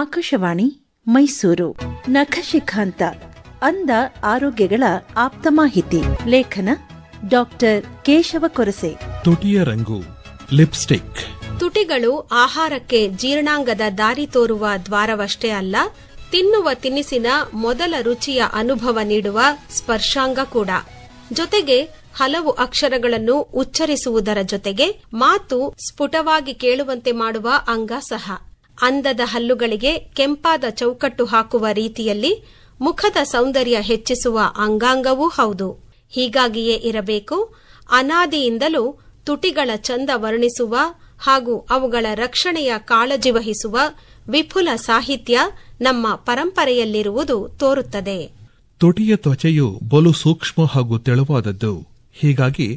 ಆಕಾಶವಾಣಿ ಮೈಸೂರು ನಖಶಿಖಾಂತ ಅಂದ ಆರೋಗ್ಯಗಳ ಆಪ್ತ ಮಾಹಿತಿ ಲೇಖನ ಡಾಕ್ಟರ್ ಕೇಶವ ಕೊರಸೆ ತುಟಿಯ ರಂಗು ಲಿಪ್ಸ್ಟಿಕ್ ತುಟಿಗಳು ಆಹಾರಕ್ಕೆ ಜೀರ್ಣಾಂಗದ ದಾರಿ ತೋರುವ ದ್ವಾರವಷ್ಟೇ ಅಲ್ಲ ತಿನ್ನುವ ತಿನಿಸಿನ ಮೊದಲ ರುಚಿಯ ಅನುಭವ ನೀಡುವ ಸ್ಪರ್ಶಾಂಗ ಕೂಡ ಜೊತೆಗೆ ಹಲವು ಅಕ್ಷರಗಳನ್ನು ಉಚ್ಚರಿಸುವುದರ ಜೊತೆಗೆ ಮಾತು ಸ್ಫುಟವಾಗಿ ಕೇಳುವಂತೆ ಮಾಡುವ ಅಂಗ ಸಹ ಅಂದದ ಹಲ್ಲುಗಳಿಗೆ ಕೆಂಪಾದ ಚೌಕಟ್ಟು ಹಾಕುವ ರೀತಿಯಲ್ಲಿ ಮುಖದ ಸೌಂದರ್ಯ ಹೆಚ್ಚಿಸುವ ಅಂಗಾಂಗವೂ ಹೌದು ಹೀಗಾಗಿಯೇ ಇರಬೇಕು ಅನಾದಿಯಿಂದಲೂ ತುಟಿಗಳ ಚಂದ ವರ್ಣಿಸುವ ಹಾಗೂ ಅವುಗಳ ರಕ್ಷಣೆಯ ಕಾಳಜಿ ವಹಿಸುವ ವಿಪುಲ ಸಾಹಿತ್ಯ ನಮ್ಮ ಪರಂಪರೆಯಲ್ಲಿರುವುದು ತೋರುತ್ತದೆ ತುಟಿಯ ತ್ವಚೆಯು ಬಲು ಸೂಕ್ಷ್ಮ ಹಾಗೂ ತೆಳುವಾದದ್ದು ಹೀಗಾಗಿ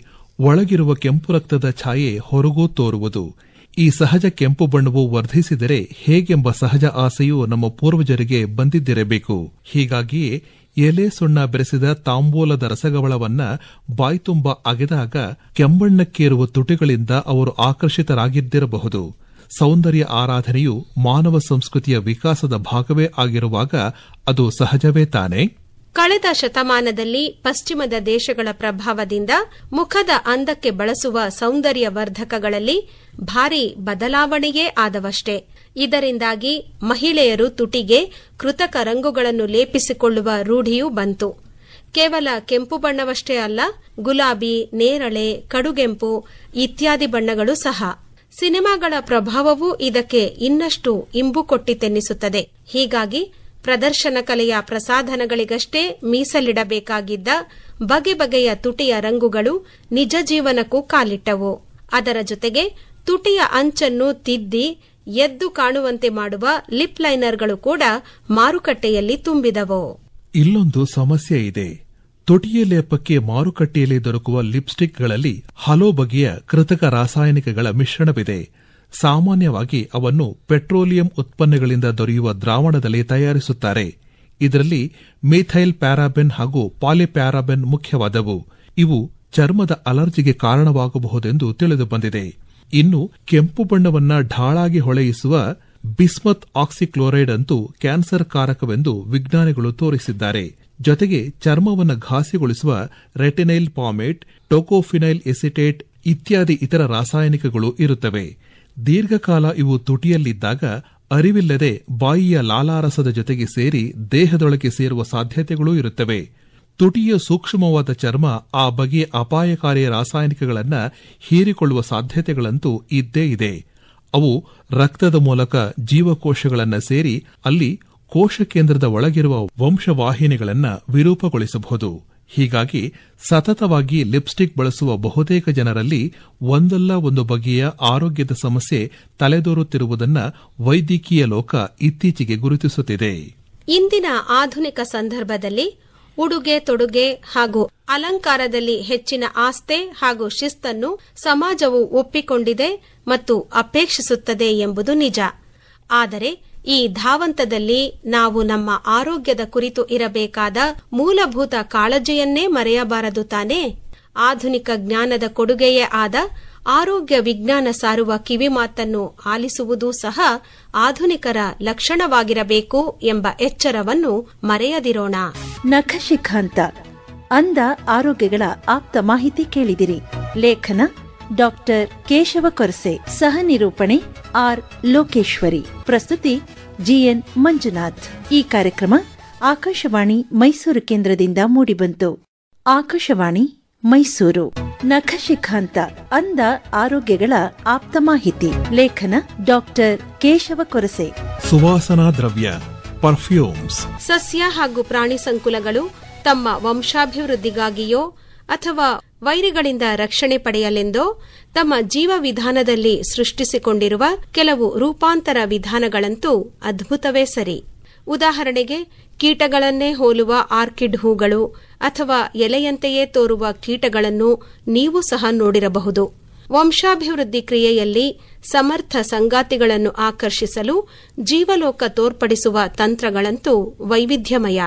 ಒಳಗಿರುವ ಕೆಂಪು ರಕ್ತದ ಛಾಯೆ ಹೊರಗೂ ತೋರುವುದು ಈ ಸಹಜ ಕೆಂಪು ಬಣ್ಣವು ವರ್ಧಿಸಿದರೆ ಹೇಗೆಂಬ ಸಹಜ ಆಸೆಯು ನಮ್ಮ ಪೂರ್ವಜರಿಗೆ ಬಂದಿದ್ದಿರಬೇಕು ಹೀಗಾಗಿಯೇ ಎಲೆ ಸುಣ್ಣ ಬೆರೆಸಿದ ತಾಂಬೂಲದ ರಸಗವಳವನ್ನ ಬಾಯ್ತುಂಬ ಅಗೆದಾಗ ಕೆಂಬಣ್ಣಕ್ಕೇರುವ ತುಟಿಗಳಿಂದ ಅವರು ಆಕರ್ಷಿತರಾಗಿದ್ದಿರಬಹುದು ಸೌಂದರ್ಯ ಆರಾಧನೆಯು ಮಾನವ ಸಂಸ್ಕೃತಿಯ ವಿಕಾಸದ ಭಾಗವೇ ಆಗಿರುವಾಗ ಅದು ಸಹಜವೇ ತಾನೆ ಕಳೆದ ಶತಮಾನದಲ್ಲಿ ಪಶ್ಚಿಮದ ದೇಶಗಳ ಪ್ರಭಾವದಿಂದ ಮುಖದ ಅಂದಕ್ಕೆ ಬಳಸುವ ಸೌಂದರ್ಯ ವರ್ಧಕಗಳಲ್ಲಿ ಭಾರೀ ಬದಲಾವಣೆಯೇ ಆದವಷ್ಟೇ ಇದರಿಂದಾಗಿ ಮಹಿಳೆಯರು ತುಟಿಗೆ ಕೃತಕ ರಂಗುಗಳನ್ನು ಲೇಪಿಸಿಕೊಳ್ಳುವ ರೂಢಿಯೂ ಬಂತು ಕೇವಲ ಕೆಂಪು ಬಣ್ಣವಷ್ಟೇ ಅಲ್ಲ ಗುಲಾಬಿ ನೇರಳೆ ಕಡುಗೆಂಪು ಇತ್ಯಾದಿ ಬಣ್ಣಗಳು ಸಹ ಸಿನಿಮಾಗಳ ಪ್ರಭಾವವೂ ಇದಕ್ಕೆ ಇನ್ನಷ್ಟು ಇಂಬು ಕೊಟ್ಟಿತೆನ್ನಿಸುತ್ತದೆ ಹೀಗಾಗಿ ಪ್ರದರ್ಶನ ಕಲೆಯ ಪ್ರಸಾಧನಗಳಿಗಷ್ಟೇ ಮೀಸಲಿಡಬೇಕಾಗಿದ್ದ ಬಗೆ ಬಗೆಯ ತುಟಿಯ ರಂಗುಗಳು ನಿಜ ಜೀವನಕ್ಕೂ ಕಾಲಿಟ್ಟವು ಅದರ ಜೊತೆಗೆ ತುಟಿಯ ಅಂಚನ್ನು ತಿದ್ದಿ ಎದ್ದು ಕಾಣುವಂತೆ ಮಾಡುವ ಲಿಪ್ ಲೈನರ್ಗಳು ಕೂಡ ಮಾರುಕಟ್ಟೆಯಲ್ಲಿ ತುಂಬಿದವು ಇಲ್ಲೊಂದು ಸಮಸ್ಯೆ ಇದೆ ತುಟಿಯ ಲೇಪಕ್ಕೆ ಮಾರುಕಟ್ಟೆಯಲ್ಲಿ ದೊರಕುವ ಲಿಪ್ಸ್ಟಿಕ್ಗಳಲ್ಲಿ ಹಲವು ಬಗೆಯ ಕೃತಕ ರಾಸಾಯನಿಕಗಳ ಮಿಶ್ರಣವಿದೆ ಸಾಮಾನ್ಯವಾಗಿ ಅವನ್ನು ಪೆಟ್ರೋಲಿಯಂ ಉತ್ಪನ್ನಗಳಿಂದ ದೊರೆಯುವ ದ್ರಾವಣದಲ್ಲಿ ತಯಾರಿಸುತ್ತಾರೆ ಇದರಲ್ಲಿ ಮೀಥೈಲ್ ಪ್ಯಾರಾಬೆನ್ ಹಾಗೂ ಪಾಲಿಪ್ಯಾರಾಬೆನ್ ಮುಖ್ಯವಾದವು ಇವು ಚರ್ಮದ ಅಲರ್ಜಿಗೆ ಕಾರಣವಾಗಬಹುದೆಂದು ತಿಳಿದುಬಂದಿದೆ ಇನ್ನು ಕೆಂಪು ಬಣ್ಣವನ್ನ ಢಾಳಾಗಿ ಹೊಳೆಯಿಸುವ ಬಿಸ್ಮತ್ ಆಕ್ಸಿಕ್ಲೋರೈಡ್ ಅಂತೂ ಕ್ಯಾನ್ಸರ್ ಕಾರಕವೆಂದು ವಿಜ್ಞಾನಿಗಳು ತೋರಿಸಿದ್ದಾರೆ ಜೊತೆಗೆ ಚರ್ಮವನ್ನು ಘಾಸಿಗೊಳಿಸುವ ರೆಟಿನೈಲ್ ಪಾಮೇಟ್ ಟೋಕೋಫಿನೈಲ್ ಎಸಿಟೇಟ್ ಇತ್ಯಾದಿ ಇತರ ರಾಸಾಯನಿಕಗಳು ಇರುತ್ತವೆ ದೀರ್ಘಕಾಲ ಇವು ತುಟಿಯಲ್ಲಿದ್ದಾಗ ಅರಿವಿಲ್ಲದೆ ಬಾಯಿಯ ಲಾಲಾರಸದ ಜೊತೆಗೆ ಸೇರಿ ದೇಹದೊಳಗೆ ಸೇರುವ ಸಾಧ್ಯತೆಗಳೂ ಇರುತ್ತವೆ ತುಟಿಯ ಸೂಕ್ಷ್ಮವಾದ ಚರ್ಮ ಆ ಬಗೆಯ ಅಪಾಯಕಾರಿ ರಾಸಾಯನಿಕಗಳನ್ನು ಹೀರಿಕೊಳ್ಳುವ ಸಾಧ್ಯತೆಗಳಂತೂ ಇದ್ದೇ ಇದೆ ಅವು ರಕ್ತದ ಮೂಲಕ ಜೀವಕೋಶಗಳನ್ನು ಸೇರಿ ಅಲ್ಲಿ ಕೋಶ ಕೇಂದ್ರದ ಒಳಗಿರುವ ವಂಶವಾಹಿನಿಗಳನ್ನು ವಿರೂಪಗೊಳಿಸಬಹುದು ಹೀಗಾಗಿ ಸತತವಾಗಿ ಲಿಪ್ಸ್ಟಿಕ್ ಬಳಸುವ ಬಹುತೇಕ ಜನರಲ್ಲಿ ಒಂದಲ್ಲ ಒಂದು ಬಗೆಯ ಆರೋಗ್ಯದ ಸಮಸ್ಯೆ ತಲೆದೋರುತ್ತಿರುವುದನ್ನು ವೈದ್ಯಕೀಯ ಲೋಕ ಇತ್ತೀಚೆಗೆ ಗುರುತಿಸುತ್ತಿದೆ ಇಂದಿನ ಆಧುನಿಕ ಸಂದರ್ಭದಲ್ಲಿ ಉಡುಗೆ ತೊಡುಗೆ ಹಾಗೂ ಅಲಂಕಾರದಲ್ಲಿ ಹೆಚ್ಚಿನ ಆಸ್ತೆ ಹಾಗೂ ಶಿಸ್ತನ್ನು ಸಮಾಜವು ಒಪ್ಪಿಕೊಂಡಿದೆ ಮತ್ತು ಅಪೇಕ್ಷಿಸುತ್ತದೆ ಎಂಬುದು ನಿಜ ಆದರೆ ಈ ಧಾವಂತದಲ್ಲಿ ನಾವು ನಮ್ಮ ಆರೋಗ್ಯದ ಕುರಿತು ಇರಬೇಕಾದ ಮೂಲಭೂತ ಕಾಳಜಿಯನ್ನೇ ಮರೆಯಬಾರದು ತಾನೆ ಆಧುನಿಕ ಜ್ಞಾನದ ಕೊಡುಗೆಯೇ ಆದ ಆರೋಗ್ಯ ವಿಜ್ಞಾನ ಸಾರುವ ಕಿವಿಮಾತನ್ನು ಆಲಿಸುವುದು ಸಹ ಆಧುನಿಕರ ಲಕ್ಷಣವಾಗಿರಬೇಕು ಎಂಬ ಎಚ್ಚರವನ್ನು ಮರೆಯದಿರೋಣ ನಖಶಿಖಾಂತ ಅಂದ ಆರೋಗ್ಯಗಳ ಆಪ್ತ ಮಾಹಿತಿ ಕೇಳಿದಿರಿ ಲೇಖನ ಡಾಕ್ಟರ್ ಕೇಶವ ಕೊರಸೆ ಸಹ ನಿರೂಪಣೆ ಆರ್ ಲೋಕೇಶ್ವರಿ ಪ್ರಸ್ತುತಿ ಜಿಎನ್ ಮಂಜುನಾಥ್ ಈ ಕಾರ್ಯಕ್ರಮ ಆಕಾಶವಾಣಿ ಮೈಸೂರು ಕೇಂದ್ರದಿಂದ ಮೂಡಿಬಂತು ಆಕಾಶವಾಣಿ ಮೈಸೂರು ನಖಶಿಖಾಂತ ಅಂದ ಆರೋಗ್ಯಗಳ ಆಪ್ತ ಮಾಹಿತಿ ಲೇಖನ ಡಾಕ್ಟರ್ ಕೇಶವ ಕೊರಸೆ ಸುವಾಸನಾ ದ್ರವ್ಯ ಪರ್ಫ್ಯೂಮ್ಸ್ ಸಸ್ಯ ಹಾಗೂ ಪ್ರಾಣಿ ಸಂಕುಲಗಳು ತಮ್ಮ ವಂಶಾಭಿವೃದ್ಧಿಗಾಗಿಯೋ ಅಥವಾ ವೈರಿಗಳಿಂದ ರಕ್ಷಣೆ ಪಡೆಯಲೆಂದೋ ತಮ್ಮ ಜೀವ ವಿಧಾನದಲ್ಲಿ ಸೃಷ್ಟಿಸಿಕೊಂಡಿರುವ ಕೆಲವು ರೂಪಾಂತರ ವಿಧಾನಗಳಂತೂ ಅದ್ಭುತವೇ ಸರಿ ಉದಾಹರಣೆಗೆ ಕೀಟಗಳನ್ನೇ ಹೋಲುವ ಆರ್ಕಿಡ್ ಹೂಗಳು ಅಥವಾ ಎಲೆಯಂತೆಯೇ ತೋರುವ ಕೀಟಗಳನ್ನು ನೀವು ಸಹ ನೋಡಿರಬಹುದು ವಂಶಾಭಿವೃದ್ಧಿ ಕ್ರಿಯೆಯಲ್ಲಿ ಸಮರ್ಥ ಸಂಗಾತಿಗಳನ್ನು ಆಕರ್ಷಿಸಲು ಜೀವಲೋಕ ತೋರ್ಪಡಿಸುವ ತಂತ್ರಗಳಂತೂ ವೈವಿಧ್ಯಮಯ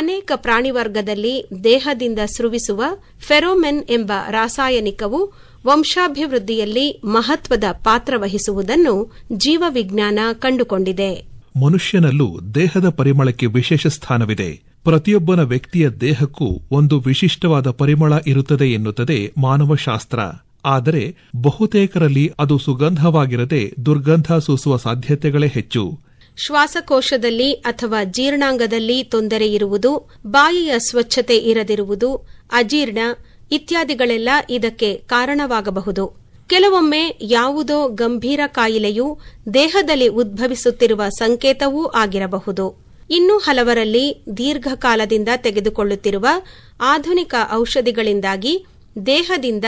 ಅನೇಕ ಪ್ರಾಣಿವರ್ಗದಲ್ಲಿ ದೇಹದಿಂದ ಸೃವಿಸುವ ಫೆರೋಮೆನ್ ಎಂಬ ರಾಸಾಯನಿಕವು ವಂಶಾಭಿವೃದ್ಧಿಯಲ್ಲಿ ಮಹತ್ವದ ಪಾತ್ರ ವಹಿಸುವುದನ್ನು ಜೀವವಿಜ್ಞಾನ ಕಂಡುಕೊಂಡಿದೆ ಮನುಷ್ಯನಲ್ಲೂ ದೇಹದ ಪರಿಮಳಕ್ಕೆ ವಿಶೇಷ ಸ್ಥಾನವಿದೆ ಪ್ರತಿಯೊಬ್ಬನ ವ್ಯಕ್ತಿಯ ದೇಹಕ್ಕೂ ಒಂದು ವಿಶಿಷ್ಟವಾದ ಪರಿಮಳ ಇರುತ್ತದೆ ಎನ್ನುತ್ತದೆ ಮಾನವಶಾಸ್ತ್ರ ಆದರೆ ಬಹುತೇಕರಲ್ಲಿ ಅದು ಸುಗಂಧವಾಗಿರದೆ ದುರ್ಗಂಧ ಸೂಸುವ ಸಾಧ್ಯತೆಗಳೇ ಹೆಚ್ಚು ಶ್ವಾಸಕೋಶದಲ್ಲಿ ಅಥವಾ ಜೀರ್ಣಾಂಗದಲ್ಲಿ ತೊಂದರೆ ಇರುವುದು ಬಾಯಿಯ ಸ್ವಚ್ಛತೆ ಇರದಿರುವುದು ಅಜೀರ್ಣ ಇತ್ಯಾದಿಗಳೆಲ್ಲ ಇದಕ್ಕೆ ಕಾರಣವಾಗಬಹುದು ಕೆಲವೊಮ್ಮೆ ಯಾವುದೋ ಗಂಭೀರ ಕಾಯಿಲೆಯು ದೇಹದಲ್ಲಿ ಉದ್ಭವಿಸುತ್ತಿರುವ ಸಂಕೇತವೂ ಆಗಿರಬಹುದು ಇನ್ನು ಹಲವರಲ್ಲಿ ದೀರ್ಘಕಾಲದಿಂದ ತೆಗೆದುಕೊಳ್ಳುತ್ತಿರುವ ಆಧುನಿಕ ಔಷಧಿಗಳಿಂದಾಗಿ ದೇಹದಿಂದ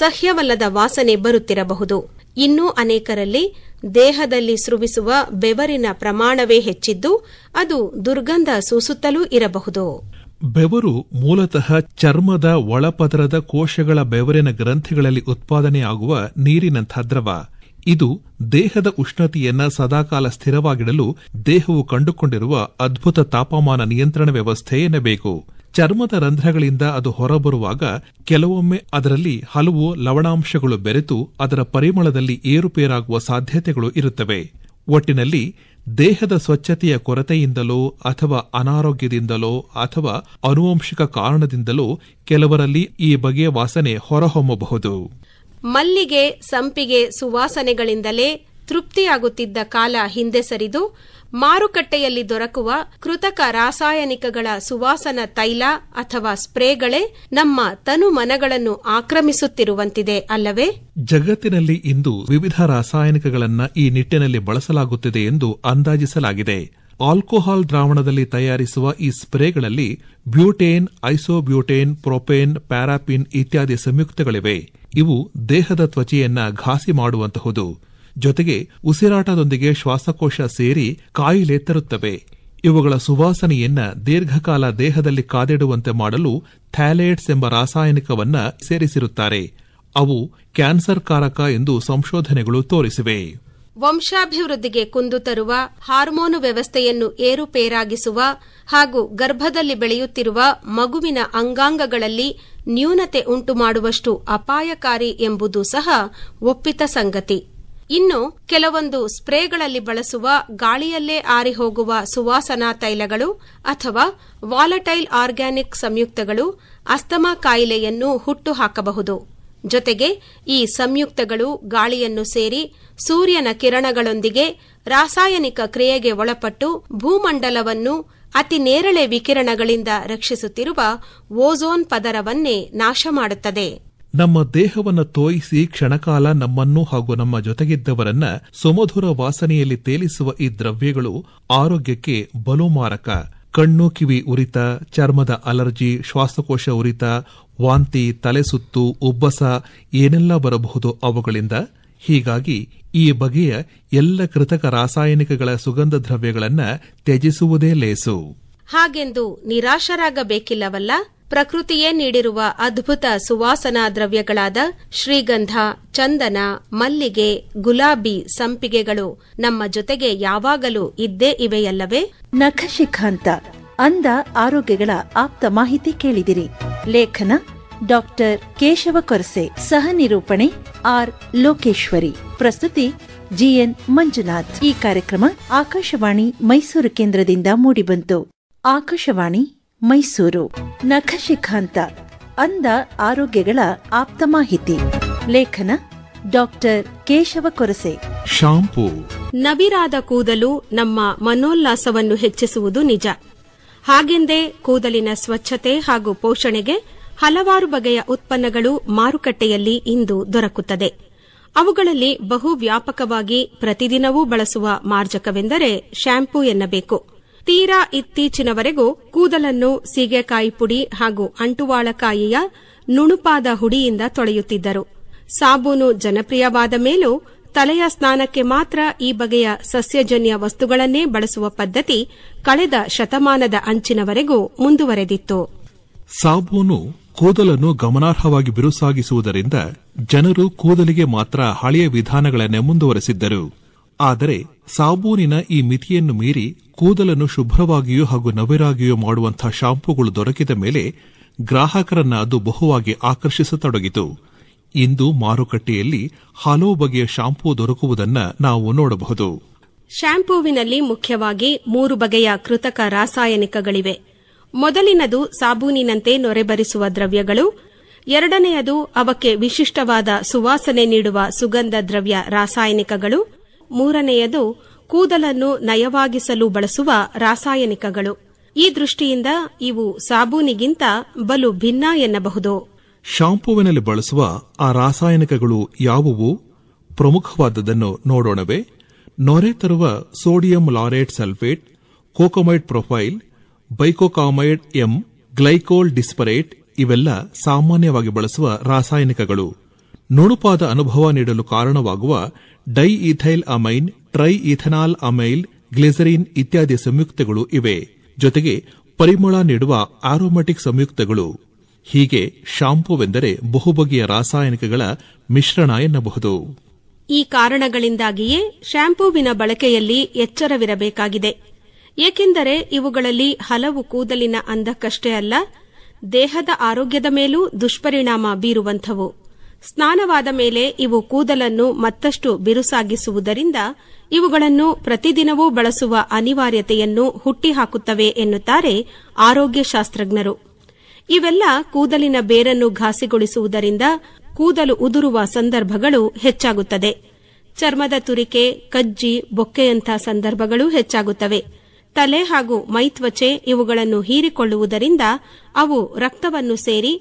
ಸಹ್ಯವಲ್ಲದ ವಾಸನೆ ಬರುತ್ತಿರಬಹುದು ಇನ್ನೂ ಅನೇಕರಲ್ಲಿ ದೇಹದಲ್ಲಿ ಸ್ರುವಿಸುವ ಬೆವರಿನ ಪ್ರಮಾಣವೇ ಹೆಚ್ಚಿದ್ದು ಅದು ದುರ್ಗಂಧ ಸೂಸುತ್ತಲೂ ಇರಬಹುದು ಬೆವರು ಮೂಲತಃ ಚರ್ಮದ ಒಳಪದರದ ಕೋಶಗಳ ಬೆವರಿನ ಗ್ರಂಥಿಗಳಲ್ಲಿ ಉತ್ಪಾದನೆಯಾಗುವ ನೀರಿನಂಥ ದ್ರವ ಇದು ದೇಹದ ಉಷ್ಣತೆಯನ್ನು ಸದಾಕಾಲ ಸ್ಥಿರವಾಗಿಡಲು ದೇಹವು ಕಂಡುಕೊಂಡಿರುವ ಅದ್ಭುತ ತಾಪಮಾನ ನಿಯಂತ್ರಣ ವ್ಯವಸ್ಥೆ ಎನ್ನಬೇಕು ಚರ್ಮದ ರಂಧ್ರಗಳಿಂದ ಅದು ಹೊರಬರುವಾಗ ಕೆಲವೊಮ್ಮೆ ಅದರಲ್ಲಿ ಹಲವು ಲವಣಾಂಶಗಳು ಬೆರೆತು ಅದರ ಪರಿಮಳದಲ್ಲಿ ಏರುಪೇರಾಗುವ ಸಾಧ್ಯತೆಗಳು ಇರುತ್ತವೆ ಒಟ್ಟಿನಲ್ಲಿ ದೇಹದ ಸ್ವಚ್ಛತೆಯ ಕೊರತೆಯಿಂದಲೋ ಅಥವಾ ಅನಾರೋಗ್ಯದಿಂದಲೋ ಅಥವಾ ಆನುವಂಶಿಕ ಕಾರಣದಿಂದಲೋ ಕೆಲವರಲ್ಲಿ ಈ ಬಗೆಯ ವಾಸನೆ ಹೊರಹೊಮ್ಮಬಹುದು ಮಲ್ಲಿಗೆ ಸಂಪಿಗೆ ಸುವಾಸನೆಗಳಿಂದಲೇ ತೃಪ್ತಿಯಾಗುತ್ತಿದ್ದ ಕಾಲ ಹಿಂದೆ ಸರಿದು ಮಾರುಕಟ್ಟೆಯಲ್ಲಿ ದೊರಕುವ ಕೃತಕ ರಾಸಾಯನಿಕಗಳ ಸುವಾಸನ ತೈಲ ಅಥವಾ ಸ್ಪ್ರೇಗಳೇ ನಮ್ಮ ತನು ಮನಗಳನ್ನು ಆಕ್ರಮಿಸುತ್ತಿರುವಂತಿದೆ ಅಲ್ಲವೇ ಜಗತ್ತಿನಲ್ಲಿ ಇಂದು ವಿವಿಧ ರಾಸಾಯನಿಕಗಳನ್ನು ಈ ನಿಟ್ಟಿನಲ್ಲಿ ಬಳಸಲಾಗುತ್ತಿದೆ ಎಂದು ಅಂದಾಜಿಸಲಾಗಿದೆ ಆಲ್ಕೋಹಾಲ್ ದ್ರಾವಣದಲ್ಲಿ ತಯಾರಿಸುವ ಈ ಸ್ಪ್ರೇಗಳಲ್ಲಿ ಬ್ಯೂಟೇನ್ ಐಸೋಬ್ಯೂಟೇನ್ ಪ್ರೊಪೇನ್ ಪ್ಯಾರಾಪಿನ್ ಇತ್ಯಾದಿ ಸಂಯುಕ್ತಗಳಿವೆ ಇವು ದೇಹದ ತ್ವಚೆಯನ್ನ ಘಾಸಿ ಮಾಡುವಂತಹುದು ಜೊತೆಗೆ ಉಸಿರಾಟದೊಂದಿಗೆ ಶ್ವಾಸಕೋಶ ಸೇರಿ ಕಾಯಿಲೆ ತರುತ್ತವೆ ಇವುಗಳ ಸುವಾಸನೆಯನ್ನ ದೀರ್ಘಕಾಲ ದೇಹದಲ್ಲಿ ಕಾದಿಡುವಂತೆ ಮಾಡಲು ಥ್ಯಾಲೇಟ್ಸ್ ಎಂಬ ರಾಸಾಯನಿಕವನ್ನ ಸೇರಿಸಿರುತ್ತಾರೆ ಅವು ಕ್ಯಾನ್ಸರ್ಕಾರಕ ಎಂದು ಸಂಶೋಧನೆಗಳು ತೋರಿಸಿವೆ ವಂಶಾಭಿವೃದ್ಧಿಗೆ ಕುಂದು ತರುವ ಹಾರ್ಮೋನು ವ್ಯವಸ್ಥೆಯನ್ನು ಏರುಪೇರಾಗಿಸುವ ಹಾಗೂ ಗರ್ಭದಲ್ಲಿ ಬೆಳೆಯುತ್ತಿರುವ ಮಗುವಿನ ಅಂಗಾಂಗಗಳಲ್ಲಿ ನ್ಯೂನತೆ ಉಂಟುಮಾಡುವಷ್ಟು ಅಪಾಯಕಾರಿ ಎಂಬುದು ಸಹ ಒಪ್ಪಿತ ಸಂಗತಿ ಇನ್ನು ಕೆಲವೊಂದು ಸ್ಪ್ರೇಗಳಲ್ಲಿ ಬಳಸುವ ಗಾಳಿಯಲ್ಲೇ ಆರಿಹೋಗುವ ಸುವಾಸನಾ ತೈಲಗಳು ಅಥವಾ ವಾಲಟೈಲ್ ಆರ್ಗ್ಯಾನಿಕ್ ಸಂಯುಕ್ತಗಳು ಅಸ್ತಮಾ ಕಾಯಿಲೆಯನ್ನು ಹುಟ್ಟುಹಾಕಬಹುದು ಜೊತೆಗೆ ಈ ಸಂಯುಕ್ತಗಳು ಗಾಳಿಯನ್ನು ಸೇರಿ ಸೂರ್ಯನ ಕಿರಣಗಳೊಂದಿಗೆ ರಾಸಾಯನಿಕ ಕ್ರಿಯೆಗೆ ಒಳಪಟ್ಟು ಭೂಮಂಡಲವನ್ನು ಅತಿ ನೇರಳೆ ವಿಕಿರಣಗಳಿಂದ ರಕ್ಷಿಸುತ್ತಿರುವ ಓಝೋನ್ ಪದರವನ್ನೇ ನಾಶ ಮಾಡುತ್ತದೆ ನಮ್ಮ ದೇಹವನ್ನು ತೋಯಿಸಿ ಕ್ಷಣಕಾಲ ನಮ್ಮನ್ನು ಹಾಗೂ ನಮ್ಮ ಜೊತೆಗಿದ್ದವರನ್ನ ಸುಮಧುರ ವಾಸನೆಯಲ್ಲಿ ತೇಲಿಸುವ ಈ ದ್ರವ್ಯಗಳು ಆರೋಗ್ಯಕ್ಕೆ ಬಲು ಮಾರಕ ಕಣ್ಣು ಕಿವಿ ಉರಿತ ಚರ್ಮದ ಅಲರ್ಜಿ ಶ್ವಾಸಕೋಶ ಉರಿತ ವಾಂತಿ ತಲೆಸುತ್ತು ಉಬ್ಬಸ ಏನೆಲ್ಲ ಬರಬಹುದು ಅವುಗಳಿಂದ ಹೀಗಾಗಿ ಈ ಬಗೆಯ ಎಲ್ಲ ಕೃತಕ ರಾಸಾಯನಿಕಗಳ ಸುಗಂಧ ದ್ರವ್ಯಗಳನ್ನು ತ್ಯಜಿಸುವುದೇ ಲೇಸು ಹಾಗೆಂದು ನಿರಾಶರಾಗಬೇಕಿಲ್ಲವಲ್ಲ ಪ್ರಕೃತಿಯೇ ನೀಡಿರುವ ಅದ್ಭುತ ಸುವಾಸನಾ ದ್ರವ್ಯಗಳಾದ ಶ್ರೀಗಂಧ ಚಂದನ ಮಲ್ಲಿಗೆ ಗುಲಾಬಿ ಸಂಪಿಗೆಗಳು ನಮ್ಮ ಜೊತೆಗೆ ಯಾವಾಗಲೂ ಇದ್ದೇ ಇವೆಯಲ್ಲವೇ ನಖಶಿಖಾಂತ ಅಂದ ಆರೋಗ್ಯಗಳ ಆಪ್ತ ಮಾಹಿತಿ ಕೇಳಿದಿರಿ ಲೇಖನ ಡಾಕ್ಟರ್ ಕೇಶವ ಕೊರಸೆ ಸಹ ನಿರೂಪಣೆ ಆರ್ ಲೋಕೇಶ್ವರಿ ಪ್ರಸ್ತುತಿ ಜಿಎನ್ ಮಂಜುನಾಥ್ ಈ ಕಾರ್ಯಕ್ರಮ ಆಕಾಶವಾಣಿ ಮೈಸೂರು ಕೇಂದ್ರದಿಂದ ಮೂಡಿಬಂತು ಆಕಾಶವಾಣಿ ಮೈಸೂರು ನಖಶಿಖಾಂತ ಅಂದ ಆರೋಗ್ಯಗಳ ಆಪ್ತ ಮಾಹಿತಿ ಲೇಖನ ಡಾಕ್ಟರ್ ಕೇಶವ ಕೊರಸೆ ಶಾಂಪೂ ನವಿರಾದ ಕೂದಲು ನಮ್ಮ ಮನೋಲ್ಲಾಸವನ್ನು ಹೆಚ್ಚಿಸುವುದು ನಿಜ ಹಾಗೆಂದೇ ಕೂದಲಿನ ಸ್ವಚ್ಛತೆ ಹಾಗೂ ಪೋಷಣೆಗೆ ಹಲವಾರು ಬಗೆಯ ಉತ್ಪನ್ನಗಳು ಮಾರುಕಟ್ಟೆಯಲ್ಲಿ ಇಂದು ದೊರಕುತ್ತದೆ ಅವುಗಳಲ್ಲಿ ಬಹು ವ್ಯಾಪಕವಾಗಿ ಪ್ರತಿದಿನವೂ ಬಳಸುವ ಮಾರ್ಜಕವೆಂದರೆ ಶ್ಯಾಂಪೂ ಎನ್ನಬೇಕು ತೀರಾ ಇತ್ತೀಚಿನವರೆಗೂ ಕೂದಲನ್ನು ಸೀಗೆಕಾಯಿ ಪುಡಿ ಹಾಗೂ ಅಂಟುವಾಳಕಾಯಿಯ ನುಣುಪಾದ ಹುಡಿಯಿಂದ ತೊಳೆಯುತ್ತಿದ್ದರು ಸಾಬೂನು ಜನಪ್ರಿಯವಾದ ಮೇಲೂ ತಲೆಯ ಸ್ನಾನಕ್ಕೆ ಮಾತ್ರ ಈ ಬಗೆಯ ಸಸ್ಯಜನ್ಯ ವಸ್ತುಗಳನ್ನೇ ಬಳಸುವ ಪದ್ಧತಿ ಕಳೆದ ಶತಮಾನದ ಅಂಚಿನವರೆಗೂ ಮುಂದುವರೆದಿತ್ತು ಸಾಬೂನು ಕೂದಲನ್ನು ಗಮನಾರ್ಹವಾಗಿ ಬಿರುಸಾಗಿಸುವುದರಿಂದ ಜನರು ಕೂದಲಿಗೆ ಮಾತ್ರ ಹಳೆಯ ವಿಧಾನಗಳನ್ನೇ ಮುಂದುವರೆಸಿದ್ದರು ಆದರೆ ಸಾಬೂನಿನ ಈ ಮಿತಿಯನ್ನು ಮೀರಿ ಕೂದಲನ್ನು ಶುಭ್ರವಾಗಿಯೂ ಹಾಗೂ ನವಿರಾಗಿಯೂ ಮಾಡುವಂತಹ ಶಾಂಪೂಗಳು ದೊರಕಿದ ಮೇಲೆ ಗ್ರಾಹಕರನ್ನ ಅದು ಬಹುವಾಗಿ ಆಕರ್ಷಿಸತೊಡಗಿತು ಇಂದು ಮಾರುಕಟ್ಟೆಯಲ್ಲಿ ಹಲವು ಬಗೆಯ ಶಾಂಪೂ ದೊರಕುವುದನ್ನು ನಾವು ನೋಡಬಹುದು ಶಾಂಪೂವಿನಲ್ಲಿ ಮುಖ್ಯವಾಗಿ ಮೂರು ಬಗೆಯ ಕೃತಕ ರಾಸಾಯನಿಕಗಳಿವೆ ಮೊದಲಿನದು ಸಾಬೂನಿನಂತೆ ನೊರೆಬರಿಸುವ ದ್ರವ್ಯಗಳು ಎರಡನೆಯದು ಅವಕ್ಕೆ ವಿಶಿಷ್ಟವಾದ ಸುವಾಸನೆ ನೀಡುವ ಸುಗಂಧ ದ್ರವ್ಯ ರಾಸಾಯನಿಕಗಳು ಮೂರನೆಯದು ಕೂದಲನ್ನು ನಯವಾಗಿಸಲು ಬಳಸುವ ರಾಸಾಯನಿಕಗಳು ಈ ದೃಷ್ಟಿಯಿಂದ ಇವು ಸಾಬೂನಿಗಿಂತ ಬಲು ಭಿನ್ನ ಎನ್ನಬಹುದು ಶಾಂಪುವಿನಲ್ಲಿ ಬಳಸುವ ಆ ರಾಸಾಯನಿಕಗಳು ಯಾವುವು ಪ್ರಮುಖವಾದದ್ದನ್ನು ನೋಡೋಣವೇ ನೊರೆ ತರುವ sodium laureth sulphate cocamide propyl ಬೈಕೋಕಾಮೈಡ್ ಎಂ ಗ್ಲೈಕೋಲ್ ಡಿಸ್ಪರೇಟ್ ಇವೆಲ್ಲ ಸಾಮಾನ್ಯವಾಗಿ ಬಳಸುವ ರಾಸಾಯನಿಕಗಳು ನುಣುಪಾದ ಅನುಭವ ನೀಡಲು ಕಾರಣವಾಗುವ diethyl amine triethanol amyl glycerin ಇತ್ಯಾದಿ ಸಂಯುಕ್ತಗಳು ಇವೆ ಜೊತೆಗೆ ಪರಿಮಳ ನೀಡುವ ಆರೋಮ್ಯಾಟಿಕ್ ಸಂಯುಕ್ತಗಳು ಹೀಗೆ ಶಾಂಪೂವೆಂದರೆ ಬಹುಬಗೆಯ ರಾಸಾಯನಿಕಗಳ ಮಿಶ್ರಣ ಎನ್ನಬಹುದು ಈ ಕಾರಣಗಳಿಂದಾಗಿಯೇ ಶಾಂಪೂವಿನ ಬಳಕೆಯಲ್ಲಿ ಎಚ್ಚರವಿರಬೇಕಾಗಿದೆ ಏಕೆಂದರೆ ಇವುಗಳಲ್ಲಿ ಹಲವು ಕೂದಲಿನ ಅಂದಕ್ಕಷ್ಟೇ ಅಲ್ಲ ದೇಹದ ಆರೋಗ್ಯದ ಮೇಲೂ ದುಷ್ಪರಿಣಾಮ ಬೀರುವಂಥವು ಸ್ನಾನವಾದ ಮೇಲೆ ಇವು ಕೂದಲನ್ನು ಮತ್ತಷ್ಟು ಬಿರುಸಾಗಿಸುವುದರಿಂದ ಇವುಗಳನ್ನು ಪ್ರತಿದಿನವೂ ಬಳಸುವ ಅನಿವಾರ್ಯತೆಯನ್ನು ಹುಟ್ಟಿಹಾಕುತ್ತವೆ ಎನ್ನುತ್ತಾರೆ ಆರೋಗ್ಯ ಶಾಸ್ತ್ರಜ್ಞರು ಇವೆಲ್ಲ ಕೂದಲಿನ ಬೇರನ್ನು ಘಾಸಿಗೊಳಿಸುವುದರಿಂದ ಕೂದಲು ಉದುರುವ ಸಂದರ್ಭಗಳು ಹೆಚ್ಚಾಗುತ್ತದೆ ಚರ್ಮದ ತುರಿಕೆ ಕಜ್ಜಿ ಬೊಕ್ಕೆಯಂಥ ಸಂದರ್ಭಗಳು ಹೆಚ್ಚಾಗುತ್ತವೆ ತಲೆ ಹಾಗೂ ಮೈತ್ವಚೆ ಇವುಗಳನ್ನು ಹೀರಿಕೊಳ್ಳುವುದರಿಂದ ಅವು ರಕ್ತವನ್ನು ಸೇರಿ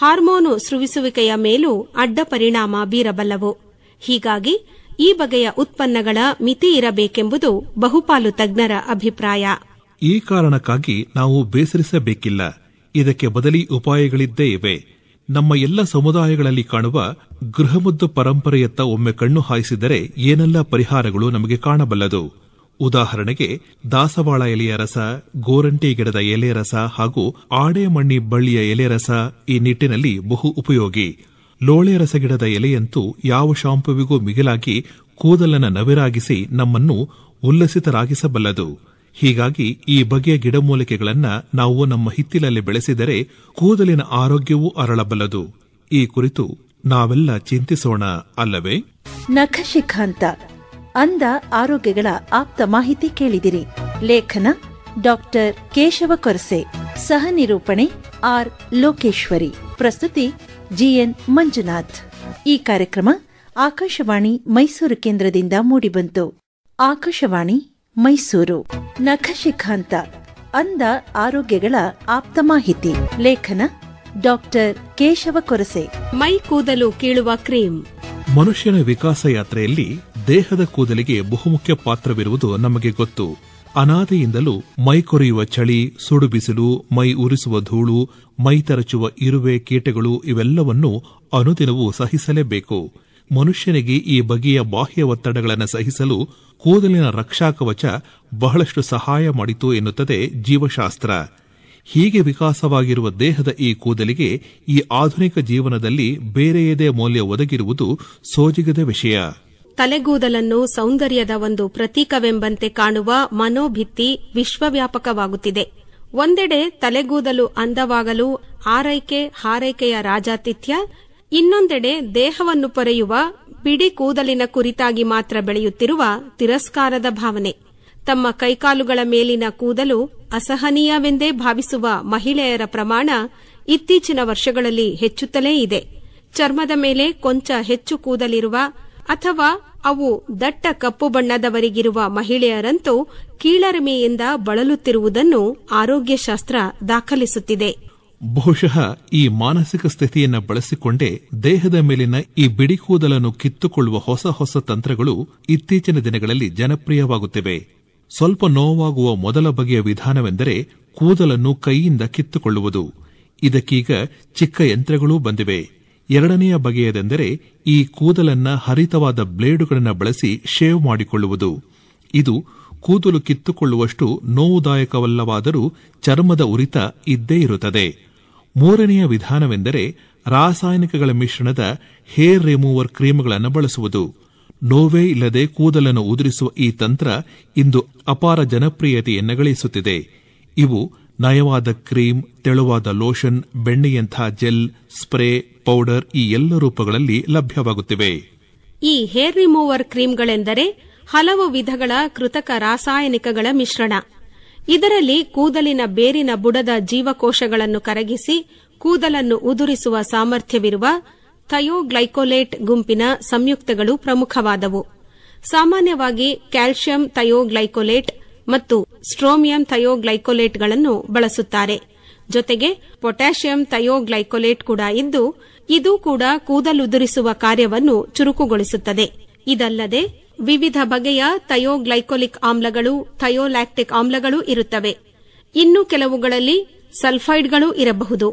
ಹಾರ್ಮೋನು ಸೃವಿಸುವಿಕೆಯ ಮೇಲೂ ಅಡ್ಡ ಪರಿಣಾಮ ಬೀರಬಲ್ಲವು ಹೀಗಾಗಿ ಈ ಬಗೆಯ ಉತ್ಪನ್ನಗಳ ಮಿತಿ ಇರಬೇಕೆಂಬುದು ಬಹುಪಾಲು ತಜ್ಞರ ಅಭಿಪ್ರಾಯ ಈ ಕಾರಣಕ್ಕಾಗಿ ನಾವು ಬೇಸರಿಸಬೇಕಿಲ್ಲ ಇದಕ್ಕೆ ಬದಲಿ ಉಪಾಯಗಳಿದ್ದೇ ಇವೆ ನಮ್ಮ ಎಲ್ಲ ಸಮುದಾಯಗಳಲ್ಲಿ ಕಾಣುವ ಗೃಹಮದ್ದು ಪರಂಪರೆಯತ್ತ ಒಮ್ಮೆ ಕಣ್ಣು ಹಾಯಿಸಿದರೆ ಏನೆಲ್ಲ ಪರಿಹಾರಗಳು ನಮಗೆ ಕಾಣಬಲ್ಲದು ಉದಾಹರಣೆಗೆ ದಾಸವಾಳ ಎಲೆಯ ರಸ ಗೋರಂಟಿ ಗಿಡದ ಎಲೆ ರಸ ಹಾಗೂ ಆಡೆಮಣ್ಣಿ ಬಳ್ಳಿಯ ಎಲೆ ರಸ ಈ ನಿಟ್ಟಿನಲ್ಲಿ ಬಹು ಉಪಯೋಗಿ ಲೋಳೆ ರಸ ಗಿಡದ ಎಲೆಯಂತೂ ಯಾವ ಶಾಂಪುವಿಗೂ ಮಿಗಿಲಾಗಿ ಕೂದಲನ್ನು ನವಿರಾಗಿಸಿ ನಮ್ಮನ್ನು ಉಲ್ಲಸಿತರಾಗಿಸಬಲ್ಲದು ಹೀಗಾಗಿ ಈ ಬಗೆಯ ಗಿಡಮೂಲಿಕೆಗಳನ್ನು ನಾವು ನಮ್ಮ ಹಿತ್ತಿಲಲ್ಲಿ ಬೆಳೆಸಿದರೆ ಕೂದಲಿನ ಆರೋಗ್ಯವೂ ಅರಳಬಲ್ಲದು ಈ ಕುರಿತು ನಾವೆಲ್ಲ ಚಿಂತಿಸೋಣ ಅಲ್ಲವೇ ನಖಶಿಖಾಂತ ಅಂದ ಆರೋಗ್ಯಗಳ ಆಪ್ತ ಮಾಹಿತಿ ಕೇಳಿದಿರಿ ಲೇಖನ ಡಾಕ್ಟರ್ ಕೇಶವ ಕೊರಸೆ ಸಹ ನಿರೂಪಣೆ ಆರ್ ಲೋಕೇಶ್ವರಿ ಪ್ರಸ್ತುತಿ ಜಿಎನ್ ಮಂಜುನಾಥ್ ಈ ಕಾರ್ಯಕ್ರಮ ಆಕಾಶವಾಣಿ ಮೈಸೂರು ಕೇಂದ್ರದಿಂದ ಮೂಡಿಬಂತು ಆಕಾಶವಾಣಿ ಮೈಸೂರು ನಖಶಿಖಾಂತ ಅಂದ ಆರೋಗ್ಯಗಳ ಆಪ್ತ ಮಾಹಿತಿ ಲೇಖನ ಡಾಕ್ಟರ್ ಕೇಶವ ಕೊರಸೆ ಮೈ ಕೂದಲು ಕೀಳುವ ಕ್ರೀಮ್ ಮನುಷ್ಯನ ವಿಕಾಸ ಯಾತ್ರೆಯಲ್ಲಿ ದೇಹದ ಕೂದಲಿಗೆ ಬಹುಮುಖ್ಯ ಪಾತ್ರವಿರುವುದು ನಮಗೆ ಗೊತ್ತು ಅನಾದೆಯಿಂದಲೂ ಮೈ ಕೊರೆಯುವ ಚಳಿ ಸುಡುಬಿಸಿಲು ಮೈ ಉರಿಸುವ ಧೂಳು ಮೈ ತರಚುವ ಇರುವೆ ಕೀಟಗಳು ಇವೆಲ್ಲವನ್ನೂ ಅನುದಿನವೂ ಸಹಿಸಲೇಬೇಕು ಮನುಷ್ಯನಿಗೆ ಈ ಬಗೆಯ ಬಾಹ್ಯ ಒತ್ತಡಗಳನ್ನು ಸಹಿಸಲು ಕೂದಲಿನ ರಕ್ಷಾಕವಚ ಬಹಳಷ್ಟು ಸಹಾಯ ಮಾಡಿತು ಎನ್ನುತ್ತದೆ ಜೀವಶಾಸ್ತ್ರ ಹೀಗೆ ವಿಕಾಸವಾಗಿರುವ ದೇಹದ ಈ ಕೂದಲಿಗೆ ಈ ಆಧುನಿಕ ಜೀವನದಲ್ಲಿ ಬೇರೆಯದೇ ಮೌಲ್ಯ ಒದಗಿರುವುದು ಸೋಜಿಗದ ವಿಷಯ ತಲೆಗೂದಲನ್ನು ಸೌಂದರ್ಯದ ಒಂದು ಪ್ರತೀಕವೆಂಬಂತೆ ಕಾಣುವ ಮನೋಭಿತ್ತಿ ವಿಶ್ವವ್ಯಾಪಕವಾಗುತ್ತಿದೆ ಒಂದೆಡೆ ತಲೆಗೂದಲು ಅಂದವಾಗಲು ಆರೈಕೆ ಹಾರೈಕೆಯ ರಾಜಾತಿಥ್ಯ ಇನ್ನೊಂದೆಡೆ ದೇಹವನ್ನು ಪೊರೆಯುವ ಬಿಡಿ ಕೂದಲಿನ ಕುರಿತಾಗಿ ಮಾತ್ರ ಬೆಳೆಯುತ್ತಿರುವ ತಿರಸ್ಕಾರದ ಭಾವನೆ ತಮ್ಮ ಕೈಕಾಲುಗಳ ಮೇಲಿನ ಕೂದಲು ಅಸಹನೀಯವೆಂದೇ ಭಾವಿಸುವ ಮಹಿಳೆಯರ ಪ್ರಮಾಣ ಇತ್ತೀಚಿನ ವರ್ಷಗಳಲ್ಲಿ ಹೆಚ್ಚುತ್ತಲೇ ಇದೆ ಚರ್ಮದ ಮೇಲೆ ಕೊಂಚ ಹೆಚ್ಚು ಕೂದಲಿರುವ ಅಥವಾ ಅವು ದಟ್ಟ ಕಪ್ಪು ಬಣ್ಣದವರಿಗಿರುವ ಮಹಿಳೆಯರಂತೂ ಕೀಳರಿಮೆಯಿಂದ ಬಳಲುತ್ತಿರುವುದನ್ನು ಆರೋಗ್ಯಶಾಸ್ತ್ರ ದಾಖಲಿಸುತ್ತಿದೆ ಬಹುಶಃ ಈ ಮಾನಸಿಕ ಸ್ಥಿತಿಯನ್ನು ಬಳಸಿಕೊಂಡೇ ದೇಹದ ಮೇಲಿನ ಈ ಬಿಡಿಕೂದಲನ್ನು ಕಿತ್ತುಕೊಳ್ಳುವ ಹೊಸ ಹೊಸ ತಂತ್ರಗಳು ಇತ್ತೀಚಿನ ದಿನಗಳಲ್ಲಿ ಜನಪ್ರಿಯವಾಗುತ್ತಿವೆ ಸ್ವಲ್ಪ ನೋವಾಗುವ ಮೊದಲ ಬಗೆಯ ವಿಧಾನವೆಂದರೆ ಕೂದಲನ್ನು ಕೈಯಿಂದ ಕಿತ್ತುಕೊಳ್ಳುವುದು ಇದಕ್ಕೀಗ ಚಿಕ್ಕ ಯಂತ್ರಗಳೂ ಬಂದಿವೆ ಎರಡನೆಯ ಬಗೆಯದೆಂದರೆ ಈ ಕೂದಲನ್ನ ಹರಿತವಾದ ಬ್ಲೇಡುಗಳನ್ನು ಬಳಸಿ ಶೇವ್ ಮಾಡಿಕೊಳ್ಳುವುದು ಇದು ಕೂದಲು ಕಿತ್ತುಕೊಳ್ಳುವಷ್ಟು ನೋವುದಾಯಕವಲ್ಲವಾದರೂ ಚರ್ಮದ ಉರಿತ ಇದ್ದೇ ಇರುತ್ತದೆ ಮೂರನೆಯ ವಿಧಾನವೆಂದರೆ ರಾಸಾಯನಿಕಗಳ ಮಿಶ್ರಣದ ಹೇರ್ ರಿಮೂವರ್ ಕ್ರೀಮ್ಗಳನ್ನು ಬಳಸುವುದು ನೋವೇ ಇಲ್ಲದೆ ಕೂದಲನ್ನು ಉದುರಿಸುವ ಈ ತಂತ್ರ ಇಂದು ಅಪಾರ ಜನಪ್ರಿಯತೆಯನ್ನು ಗಳಿಸುತ್ತಿದೆ ಇವು ನಯವಾದ ಕ್ರೀಮ್ ತೆಳುವಾದ ಲೋಷನ್ ಬೆಣ್ಣೆಯಂಥ ಜೆಲ್ ಸ್ಪ್ರೇ ಪೌಡರ್ ಈ ಎಲ್ಲ ರೂಪಗಳಲ್ಲಿ ಲಭ್ಯವಾಗುತ್ತಿವೆ ಈ ಹೇರ್ ರಿಮೂವರ್ ಕ್ರೀಮ್ಗಳೆಂದರೆ ಹಲವು ವಿಧಗಳ ಕೃತಕ ರಾಸಾಯನಿಕಗಳ ಮಿಶ್ರಣ ಇದರಲ್ಲಿ ಕೂದಲಿನ ಬೇರಿನ ಬುಡದ ಜೀವಕೋಶಗಳನ್ನು ಕರಗಿಸಿ ಕೂದಲನ್ನು ಉದುರಿಸುವ ಸಾಮರ್ಥ್ಯವಿರುವ ಥಯೋಗ್ಲೈಕೋಲೇಟ್ ಗುಂಪಿನ ಸಂಯುಕ್ತಗಳು ಪ್ರಮುಖವಾದವು ಸಾಮಾನ್ಯವಾಗಿ ಕ್ಯಾಲ್ಸಿಯಂ ಥಯೋಗ್ಲೈಕೋಲೇಟ್ ಮತ್ತು ಸ್ಟ್ರೋಮಿಯಂ ಥಯೋಗ್ಲೈಕೋಲೇಟ್ಗಳನ್ನು ಬಳಸುತ್ತಾರೆ ಜೊತೆಗೆ ಪೊಟ್ಯಾಷಿಯಂ ಥಯೋಗ್ಲೈಕೋಲೇಟ್ ಕೂಡ ಇದ್ದು ಇದು ಕೂಡ ಕೂದಲುದುರಿಸುವ ಕಾರ್ಯವನ್ನು ಚುರುಕುಗೊಳಿಸುತ್ತದೆ ಇದಲ್ಲದೆ ವಿವಿಧ ಬಗೆಯ ಥಯೋಗ್ಲೈಕೋಲಿಕ್ ಆಮ್ಲಗಳು ಥಯೋಲ್ಯಾಕ್ಟಿಕ್ ಆಮ್ಲಗಳು ಇರುತ್ತವೆ ಇನ್ನು ಕೆಲವುಗಳಲ್ಲಿ ಸಲ್ಫೈಡ್ಗಳು ಇರಬಹುದು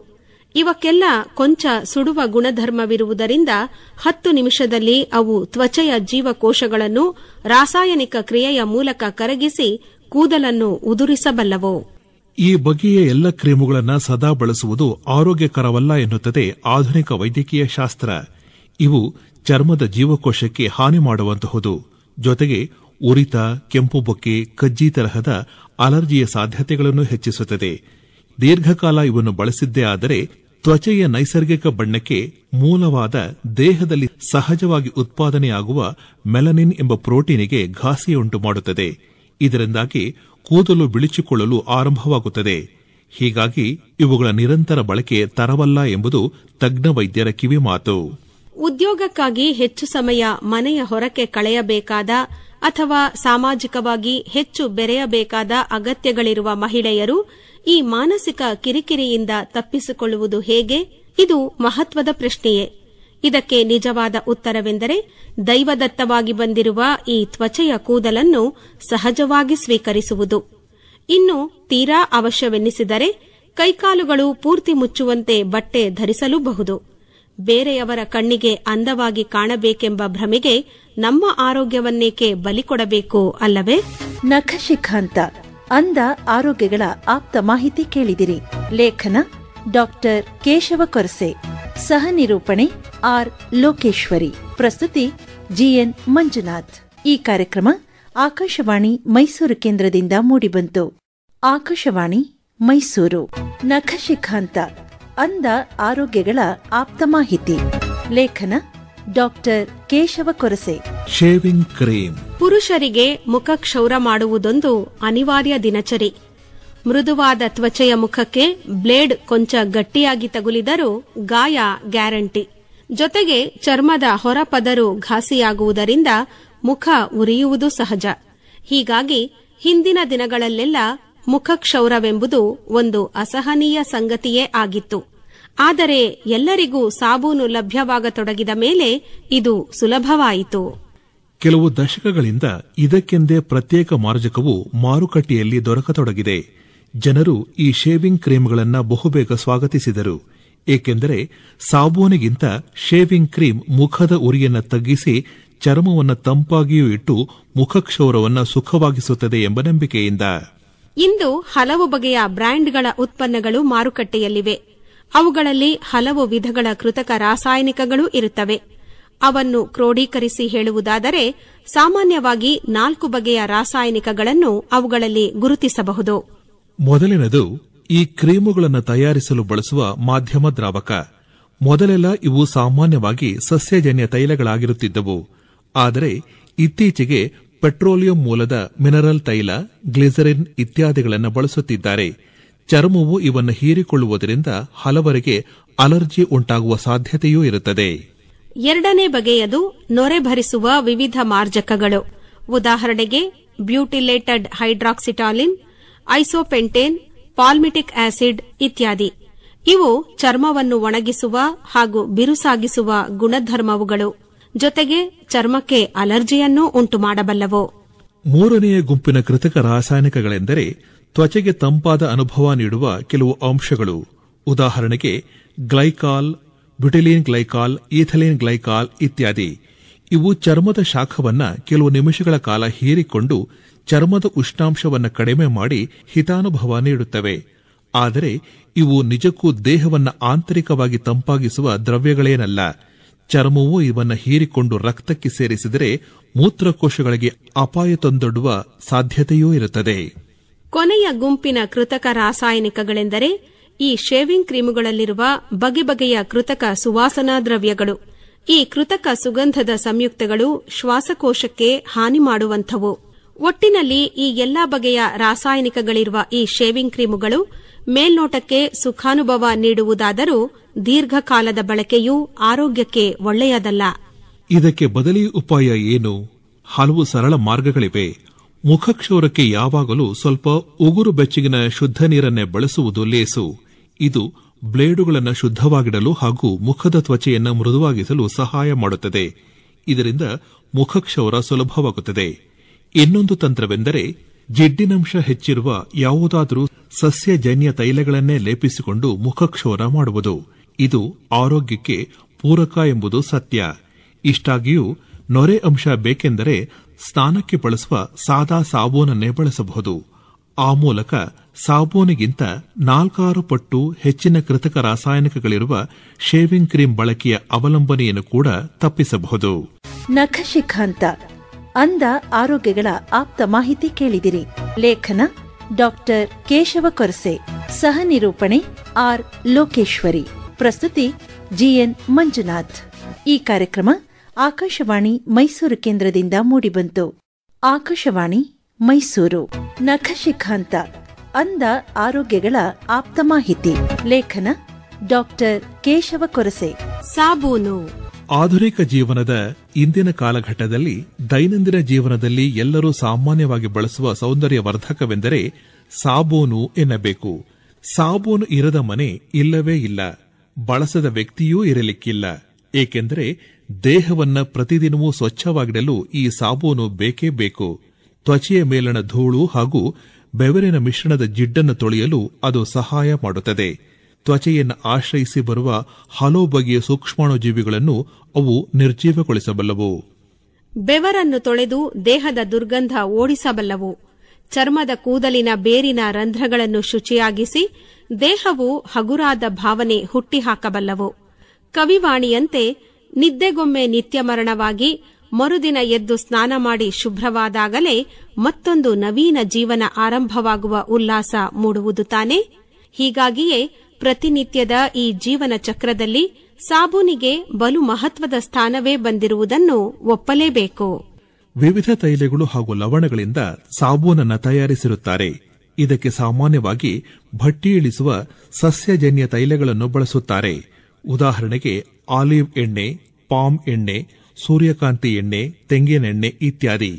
ಇವಕ್ಕೆಲ್ಲ ಕೊಂಚ ಸುಡುವ ಗುಣಧರ್ಮವಿರುವುದರಿಂದ ಹತ್ತು ನಿಮಿಷದಲ್ಲಿ ಅವು ತ್ವಚೆಯ ಜೀವಕೋಶಗಳನ್ನು ರಾಸಾಯನಿಕ ಕ್ರಿಯೆಯ ಮೂಲಕ ಕರಗಿಸಿ ಕೂದಲನ್ನು ಉದುರಿಸಬಲ್ಲವು ಈ ಬಗೆಯ ಎಲ್ಲ ಕ್ರೀಮುಗಳನ್ನು ಸದಾ ಬಳಸುವುದು ಆರೋಗ್ಯಕರವಲ್ಲ ಎನ್ನುತ್ತದೆ ಆಧುನಿಕ ವೈದ್ಯಕೀಯ ಶಾಸ್ತ್ರ ಇವು ಚರ್ಮದ ಜೀವಕೋಶಕ್ಕೆ ಹಾನಿ ಮಾಡುವಂತಹುದು ಜೊತೆಗೆ ಉರಿತ ಕೆಂಪು ಬೊಕ್ಕೆ ಕಜ್ಜಿ ತರಹದ ಅಲರ್ಜಿಯ ಸಾಧ್ಯತೆಗಳನ್ನು ಹೆಚ್ಚಿಸುತ್ತದೆ ದೀರ್ಘಕಾಲ ಇವನ್ನು ಬಳಸಿದ್ದೇ ಆದರೆ ತ್ವಚೆಯ ನೈಸರ್ಗಿಕ ಬಣ್ಣಕ್ಕೆ ಮೂಲವಾದ ದೇಹದಲ್ಲಿ ಸಹಜವಾಗಿ ಉತ್ಪಾದನೆಯಾಗುವ ಮೆಲನಿನ್ ಎಂಬ ಪ್ರೋಟೀನಿಗೆ ಘಾಸಿಯುಂಟು ಮಾಡುತ್ತದೆ ಇದರಿಂದಾಗಿ ಕೂದಲು ಬಿಳಿಚಿಕೊಳ್ಳಲು ಆರಂಭವಾಗುತ್ತದೆ ಹೀಗಾಗಿ ಇವುಗಳ ನಿರಂತರ ಬಳಕೆ ತರವಲ್ಲ ಎಂಬುದು ತಜ್ಞ ವೈದ್ಯರ ಕಿವಿಮಾತು ಉದ್ಯೋಗಕ್ಕಾಗಿ ಹೆಚ್ಚು ಸಮಯ ಮನೆಯ ಹೊರಕ್ಕೆ ಕಳೆಯಬೇಕಾದ ಅಥವಾ ಸಾಮಾಜಿಕವಾಗಿ ಹೆಚ್ಚು ಬೆರೆಯಬೇಕಾದ ಅಗತ್ಯಗಳಿರುವ ಮಹಿಳೆಯರು ಈ ಮಾನಸಿಕ ಕಿರಿಕಿರಿಯಿಂದ ತಪ್ಪಿಸಿಕೊಳ್ಳುವುದು ಹೇಗೆ ಇದು ಮಹತ್ವದ ಪ್ರಶ್ನೆಯೇ ಇದಕ್ಕೆ ನಿಜವಾದ ಉತ್ತರವೆಂದರೆ ದೈವದತ್ತವಾಗಿ ಬಂದಿರುವ ಈ ತ್ವಚೆಯ ಕೂದಲನ್ನು ಸಹಜವಾಗಿ ಸ್ವೀಕರಿಸುವುದು ಇನ್ನು ತೀರಾ ಅವಶ್ಯವೆನ್ನಿಸಿದರೆ ಕೈಕಾಲುಗಳು ಪೂರ್ತಿ ಮುಚ್ಚುವಂತೆ ಬಟ್ಟೆ ಧರಿಸಲೂಬಹುದು ಬೇರೆಯವರ ಕಣ್ಣಿಗೆ ಅಂದವಾಗಿ ಕಾಣಬೇಕೆಂಬ ಭ್ರಮೆಗೆ ನಮ್ಮ ಆರೋಗ್ಯವನ್ನೇಕೆ ಬಲಿ ಕೊಡಬೇಕು ಅಲ್ಲವೇ ನಖಶಿಖಾಂತ ಅಂದ ಆರೋಗ್ಯಗಳ ಆಪ್ತ ಮಾಹಿತಿ ಕೇಳಿದಿರಿ ಲೇಖನ ಡಾಕ್ಟರ್ ಕೇಶವ ಕೊರಸೆ ಸಹ ನಿರೂಪಣೆ ಆರ್ ಲೋಕೇಶ್ವರಿ ಪ್ರಸ್ತುತಿ ಜಿಎನ್ ಮಂಜುನಾಥ್ ಈ ಕಾರ್ಯಕ್ರಮ ಆಕಾಶವಾಣಿ ಮೈಸೂರು ಕೇಂದ್ರದಿಂದ ಮೂಡಿಬಂತು ಆಕಾಶವಾಣಿ ಮೈಸೂರು ನಖಶಿಖಾಂತ ಅಂದ ಆರೋಗ್ಯಗಳ ಆಪ್ತ ಮಾಹಿತಿ ಲೇಖನ doctor Keshava Korase shaving cream ಪುರುಷರಿಗೆ ಮುಖ ಕ್ಷೌರ ಮಾಡುವುದೊಂದು ಅನಿವಾರ್ಯ ದಿನಚರಿ ಮೃದುವಾದ ತ್ವಚೆಯ ಮುಖಕ್ಕೆ ಬ್ಲೇಡ್ ಕೊಂಚ ಗಟ್ಟಿಯಾಗಿ ತಗುಲಿದರೂ ಗಾಯ ಗ್ಯಾರಂಟಿ ಜೊತೆಗೆ ಚರ್ಮದ ಹೊರಪದರು ಘಾಸಿಯಾಗುವುದರಿಂದ ಮುಖ ಉರಿಯುವುದು ಸಹಜ ಹೀಗಾಗಿ ಹಿಂದಿನ ದಿನಗಳಲ್ಲೆಲ್ಲ ಮುಖಕ್ಷೌರವೆಂಬುದು ಒಂದು ಅಸಹನೀಯ ಸಂಗತಿಯೇ ಆಗಿತ್ತು ಆದರೆ ಎಲ್ಲರಿಗೂ ಸಾಬೂನು ಲಭ್ಯವಾಗತೊಡಗಿದ ಮೇಲೆ ಇದು ಸುಲಭವಾಯಿತು ಕೆಲವು ದಶಕಗಳಿಂದ ಇದಕ್ಕೆಂದೇ ಪ್ರತ್ಯೇಕ ಮಾರ್ಜಕವು ಮಾರುಕಟ್ಟೆಯಲ್ಲಿ ದೊರಕತೊಡಗಿದೆ ಜನರು ಈ ಶೇವಿಂಗ್ ಕ್ರೀಮ್ಗಳನ್ನು ಬಹುಬೇಗ ಸ್ವಾಗತಿಸಿದರು ಏಕೆಂದರೆ ಸಾಬೂನಿಗಿಂತ ಶೇವಿಂಗ್ ಕ್ರೀಮ್ ಮುಖದ ಉರಿಯನ್ನು ತಗ್ಗಿಸಿ ಚರ್ಮವನ್ನು ತಂಪಾಗಿಯೂ ಇಟ್ಟು ಮುಖಕ್ಷೌರವನ್ನು ಸುಖವಾಗಿಸುತ್ತದೆ ಎಂಬ ನಂಬಿಕೆಯಿಂದ ಇಂದು ಹಲವು ಬಗೆಯ ಬ್ರ್ಯಾಂಡ್ಗಳ ಉತ್ಪನ್ನಗಳು ಮಾರುಕಟ್ಟೆಯಲ್ಲಿವೆ ಅವುಗಳಲ್ಲಿ ಹಲವು ವಿಧಗಳ ಕೃತಕ ರಾಸಾಯನಿಕಗಳು ಇರುತ್ತವೆ ಅವನ್ನು ಕ್ರೋಢೀಕರಿಸಿ ಹೇಳುವುದಾದರೆ ಸಾಮಾನ್ಯವಾಗಿ ನಾಲ್ಕು ಬಗೆಯ ರಾಸಾಯನಿಕಗಳನ್ನು ಅವುಗಳಲ್ಲಿ ಗುರುತಿಸಬಹುದು ಮೊದಲಿನದು ಈ ಕ್ರೀಮುಗಳನ್ನು ತಯಾರಿಸಲು ಬಳಸುವ ಮಾಧ್ಯಮ ದ್ರಾವಕ ಮೊದಲೆಲ್ಲ ಇವು ಸಾಮಾನ್ಯವಾಗಿ ಸಸ್ಯಜನ್ಯ ತೈಲಗಳಾಗಿರುತ್ತಿದ್ದವು ಆದರೆ ಇತ್ತೀಚೆಗೆ ಪೆಟ್ರೋಲಿಯಂ ಮೂಲದ ಮಿನರಲ್ ತೈಲ ಗ್ಲಿಸರಿನ್ ಇತ್ಯಾದಿಗಳನ್ನು ಬಳಸುತ್ತಿದ್ದಾರೆ ಚರ್ಮವು ಇವನ್ನು ಹೀರಿಕೊಳ್ಳುವುದರಿಂದ ಹಲವರಿಗೆ ಅಲರ್ಜಿ ಉಂಟಾಗುವ ಸಾಧ್ಯತೆಯೂ ಇರುತ್ತದೆ ಎರಡನೇ ಬಗೆಯದು ನೊರೆ ಭರಿಸುವ ವಿವಿಧ ಮಾರ್ಜಕಗಳು ಉದಾಹರಣೆಗೆ ಬ್ಯೂಟಿಲೇಟೆಡ್ ಹೈಡ್ರಾಕ್ಸಿಟಾಲಿನ್ ಐಸೋಪೆಂಟೇನ್ ಪಾಲ್ಮಿಟಿಕ್ ಆಸಿಡ್ ಇತ್ಯಾದಿ ಇವು ಚರ್ಮವನ್ನು ಒಣಗಿಸುವ ಹಾಗೂ ಬಿರುಸಾಗಿಸುವ ಗುಣಧರ್ಮವುಗಳು ಜೊತೆಗೆ ಚರ್ಮಕ್ಕೆ ಅಲರ್ಜಿಯನ್ನೂ ಉಂಟು ಮಾಡಬಲ್ಲವು ಮೂರನೆಯ ಗುಂಪಿನ ಕೃತಕ ರಾಸಾಯನಿಕಗಳೆಂದರೆ ತ್ವಚೆಗೆ ತಂಪಾದ ಅನುಭವ ನೀಡುವ ಕೆಲವು ಅಂಶಗಳು ಉದಾಹರಣೆಗೆ glycol butylene glycol ethylene glycol ಇತ್ಯಾದಿ ಇವು ಚರ್ಮದ ಶಾಖವನ್ನು ಕೆಲವು ನಿಮಿಷಗಳ ಕಾಲ ಹೀರಿಕೊಂಡು ಚರ್ಮದ ಉಷ್ಣಾಂಶವನ್ನು ಕಡಿಮೆ ಮಾಡಿ ಹಿತಾನುಭವ ನೀಡುತ್ತವೆ ಆದರೆ ಇವು ನಿಜಕ್ಕೂ ದೇಹವನ್ನು ಆಂತರಿಕವಾಗಿ ತಂಪಾಗಿಸುವ ದ್ರವ್ಯಗಳೇನಲ್ಲ ಚರ್ಮವು ಇವನ್ನು ಹೀರಿಕೊಂಡು ರಕ್ತಕ್ಕೆ ಸೇರಿಸಿದರೆ ಮೂತ್ರಕೋಶಗಳಿಗೆ ಅಪಾಯ ತಂದೊಡ್ಡುವ ಸಾಧ್ಯತೆಯೂ ಇರುತ್ತದೆ ಕೊನೆಯ ಗುಂಪಿನ ಕೃತಕ ರಾಸಾಯನಿಕಗಳೆಂದರೆ ಈ ಶೇವಿಂಗ್ ಕ್ರೀಮುಗಳಲ್ಲಿರುವ ಬಗೆ ಬಗೆಯ ಕೃತಕ ಸುವಾಸನಾ ದ್ರವ್ಯಗಳು ಈ ಕೃತಕ ಸುಗಂಧದ ಸಂಯುಕ್ತಗಳು ಶ್ವಾಸಕೋಶಕ್ಕೆ ಹಾನಿ ಮಾಡುವಂಥವು ಒಟ್ಟಿನಲ್ಲಿ ಈ ಎಲ್ಲಾ ಬಗೆಯ ರಾಸಾಯನಿಕಗಳಿರುವ ಈ ಶೇವಿಂಗ್ ಕ್ರೀಮುಗಳು ಮೇಲ್ನೋಟಕ್ಕೆ ಸುಖಾನುಭವ ನೀಡುವುದಾದರೂ ದೀರ್ಘಕಾಲದ ಬಳಕೆಯೂ ಆರೋಗ್ಯಕ್ಕೆ ಒಳ್ಳೆಯದಲ್ಲ ಇದಕ್ಕೆ ಬದಲಿ ಉಪಾಯ ಏನು ಹಲವು ಸರಳ ಮಾರ್ಗಗಳಿವೆ ಮುಖಕ್ಷೌರಕ್ಕೆ ಯಾವಾಗಲೂ ಸ್ವಲ್ಪ ಉಗುರು ಬೆಚ್ಚಗಿನ ಶುದ್ಧ ನೀರನ್ನೇ ಬಳಸುವುದು ಲೇಸು ಇದು ಬ್ಲೇಡುಗಳನ್ನು ಶುದ್ಧವಾಗಿಡಲು ಹಾಗೂ ಮುಖದ ತ್ವಚೆಯನ್ನು ಮೃದುವಾಗಿಸಲು ಸಹಾಯ ಮಾಡುತ್ತದೆ ಇದರಿಂದ ಮುಖಕ್ಷೌರ ಸುಲಭವಾಗುತ್ತದೆ ಇನ್ನೊಂದು ತಂತ್ರವೆಂದರೆ ಜಿಡ್ಡಿನಂಶ ಹೆಚ್ಚಿರುವ ಯಾವುದಾದರೂ ಸಸ್ಯಜನ್ಯ ತೈಲಗಳನ್ನೇ ಲೇಪಿಸಿಕೊಂಡು ಮುಖಕ್ಷೋರ ಮಾಡುವುದು ಇದು ಆರೋಗ್ಯಕ್ಕೆ ಪೂರಕ ಎಂಬುದು ಸತ್ಯ ಇಷ್ಟಾಗಿಯೂ ನೊರೆ ಅಂಶ ಬೇಕೆಂದರೆ ಸ್ನಾನಕ್ಕೆ ಬಳಸುವ ಸಾದಾ ಸಾಬೂನನ್ನೇ ಬಳಸಬಹುದು ಆ ಮೂಲಕ ಸಾಬೂನಿಗಿಂತ ನಾಲ್ಕಾರು ಪಟ್ಟು ಹೆಚ್ಚಿನ ಕೃತಕ ರಾಸಾಯನಿಕಗಳಿರುವ ಶೇವಿಂಗ್ ಕ್ರೀಮ್ ಬಳಕೆಯ ಅವಲಂಬನೆಯನ್ನು ಕೂಡ ತಪ್ಪಿಸಬಹುದು ನಖಶಿಖಾಂತ ಅಂದ ಆರೋಗ್ಯಗಳ ಆಪ್ತ ಮಾಹಿತಿ ಕೇಳಿದಿರಿ ಲೇಖನ ಡಾಕ್ಟರ್ ಕೇಶವ ಕೊರಸೆ ಸಹ ನಿರೂಪಣೆ ಆರ್ ಲೋಕೇಶ್ವರಿ ಪ್ರಸ್ತುತಿ ಜಿಎನ್ ಮಂಜುನಾಥ್ ಈ ಕಾರ್ಯಕ್ರಮ ಆಕಾಶವಾಣಿ ಮೈಸೂರು ಕೇಂದ್ರದಿಂದ ಮೂಡಿಬಂತು ಆಕಾಶವಾಣಿ ಮೈಸೂರು ನಖಶಿಖಾಂತ ಅಂದ ಆರೋಗ್ಯಗಳ ಆಪ್ತ ಮಾಹಿತಿ ಲೇಖನ ಡಾಕ್ಟರ್ ಕೇಶವ ಕೊರಸೆ ಸಾಬೂನು ಆಧುನಿಕ ಜೀವನದ ಇಂದಿನ ಕಾಲಘಟ್ಟದಲ್ಲಿ ದೈನಂದಿನ ಜೀವನದಲ್ಲಿ ಎಲ್ಲರೂ ಸಾಮಾನ್ಯವಾಗಿ ಬಳಸುವ ಸೌಂದರ್ಯ ವರ್ಧಕವೆಂದರೆ ಸಾಬೂನು ಎನ್ನಬೇಕು ಸಾಬೂನು ಇರದ ಮನೆ ಇಲ್ಲವೇ ಇಲ್ಲ ಬಳಸದ ವ್ಯಕ್ತಿಯೂ ಇರಲಿಕ್ಕಿಲ್ಲ ಏಕೆಂದರೆ ದೇಹವನ್ನು ಪ್ರತಿದಿನವೂ ಸ್ವಚ್ಛವಾಗಿಡಲು ಈ ಸಾಬೂನು ಬೇಕೇ ಬೇಕು ತ್ವಚೆಯ ಮೇಲಿನ ಧೂಳು ಹಾಗೂ ಬೆವರಿನ ಮಿಶ್ರಣದ ಜಿಡ್ಡನ್ನು ತೊಳೆಯಲು ಅದು ಸಹಾಯ ಮಾಡುತ್ತದೆ ತ್ವಚೆಯನ್ನು ಆಶ್ರಯಿಸಿ ಬರುವ ಹಲವು ಬಗೆಯ ಸೂಕ್ಷ್ಮಾಣುಜೀವಿಗಳನ್ನು ಅವು ನಿರ್ಜೀವಗೊಳಿಸಬಲ್ಲವು ಬೆವರನ್ನು ತೊಳೆದು ದೇಹದ ದುರ್ಗಂಧ ಓಡಿಸಬಲ್ಲವು ಚರ್ಮದ ಕೂದಲಿನ ಬೇರಿನ ರಂಧ್ರಗಳನ್ನು ಶುಚಿಯಾಗಿಸಿ ದೇಹವು ಹಗುರಾದ ಭಾವನೆ ಹುಟ್ಟಿಹಾಕಬಲ್ಲವು ಕವಿವಾಣಿಯಂತೆ ನಿದ್ದೆಗೊಮ್ಮೆ ನಿತ್ಯಮರಣವಾಗಿ ಮರುದಿನ ಎದ್ದು ಸ್ನಾನ ಮಾಡಿ ಶುಭ್ರವಾದಾಗಲೇ ಮತ್ತೊಂದು ನವೀನ ಜೀವನ ಆರಂಭವಾಗುವ ಉಲ್ಲಾಸ ಮೂಡುವುದು ತಾನೆ ಹೀಗಾಗಿಯೇ ಪ್ರತಿನಿತ್ಯದ ಈ ಜೀವನ ಚಕ್ರದಲ್ಲಿ ಸಾಬೂನಿಗೆ ಬಲು ಮಹತ್ವದ ಸ್ಥಾನವೇ ಬಂದಿರುವುದನ್ನು ಒಪ್ಪಲೇಬೇಕು ವಿವಿಧ ತೈಲಗಳು ಹಾಗೂ ಲವಣಗಳಿಂದ ಸಾಬೂನನ್ನು ತಯಾರಿಸಿರುತ್ತಾರೆ ಇದಕ್ಕೆ ಸಾಮಾನ್ಯವಾಗಿ ಭಟ್ಟಿ ಇಳಿಸುವ ಸಸ್ಯಜನ್ಯ ತೈಲಗಳನ್ನು ಬಳಸುತ್ತಾರೆ ಉದಾಹರಣೆಗೆ ಆಲಿವ್ ಎಣ್ಣೆ ಪಾಮ್ ಎಣ್ಣೆ ಸೂರ್ಯಕಾಂತಿ ಎಣ್ಣೆ ತೆಂಗಿನೆಣ್ಣೆ ಇತ್ಯಾದಿ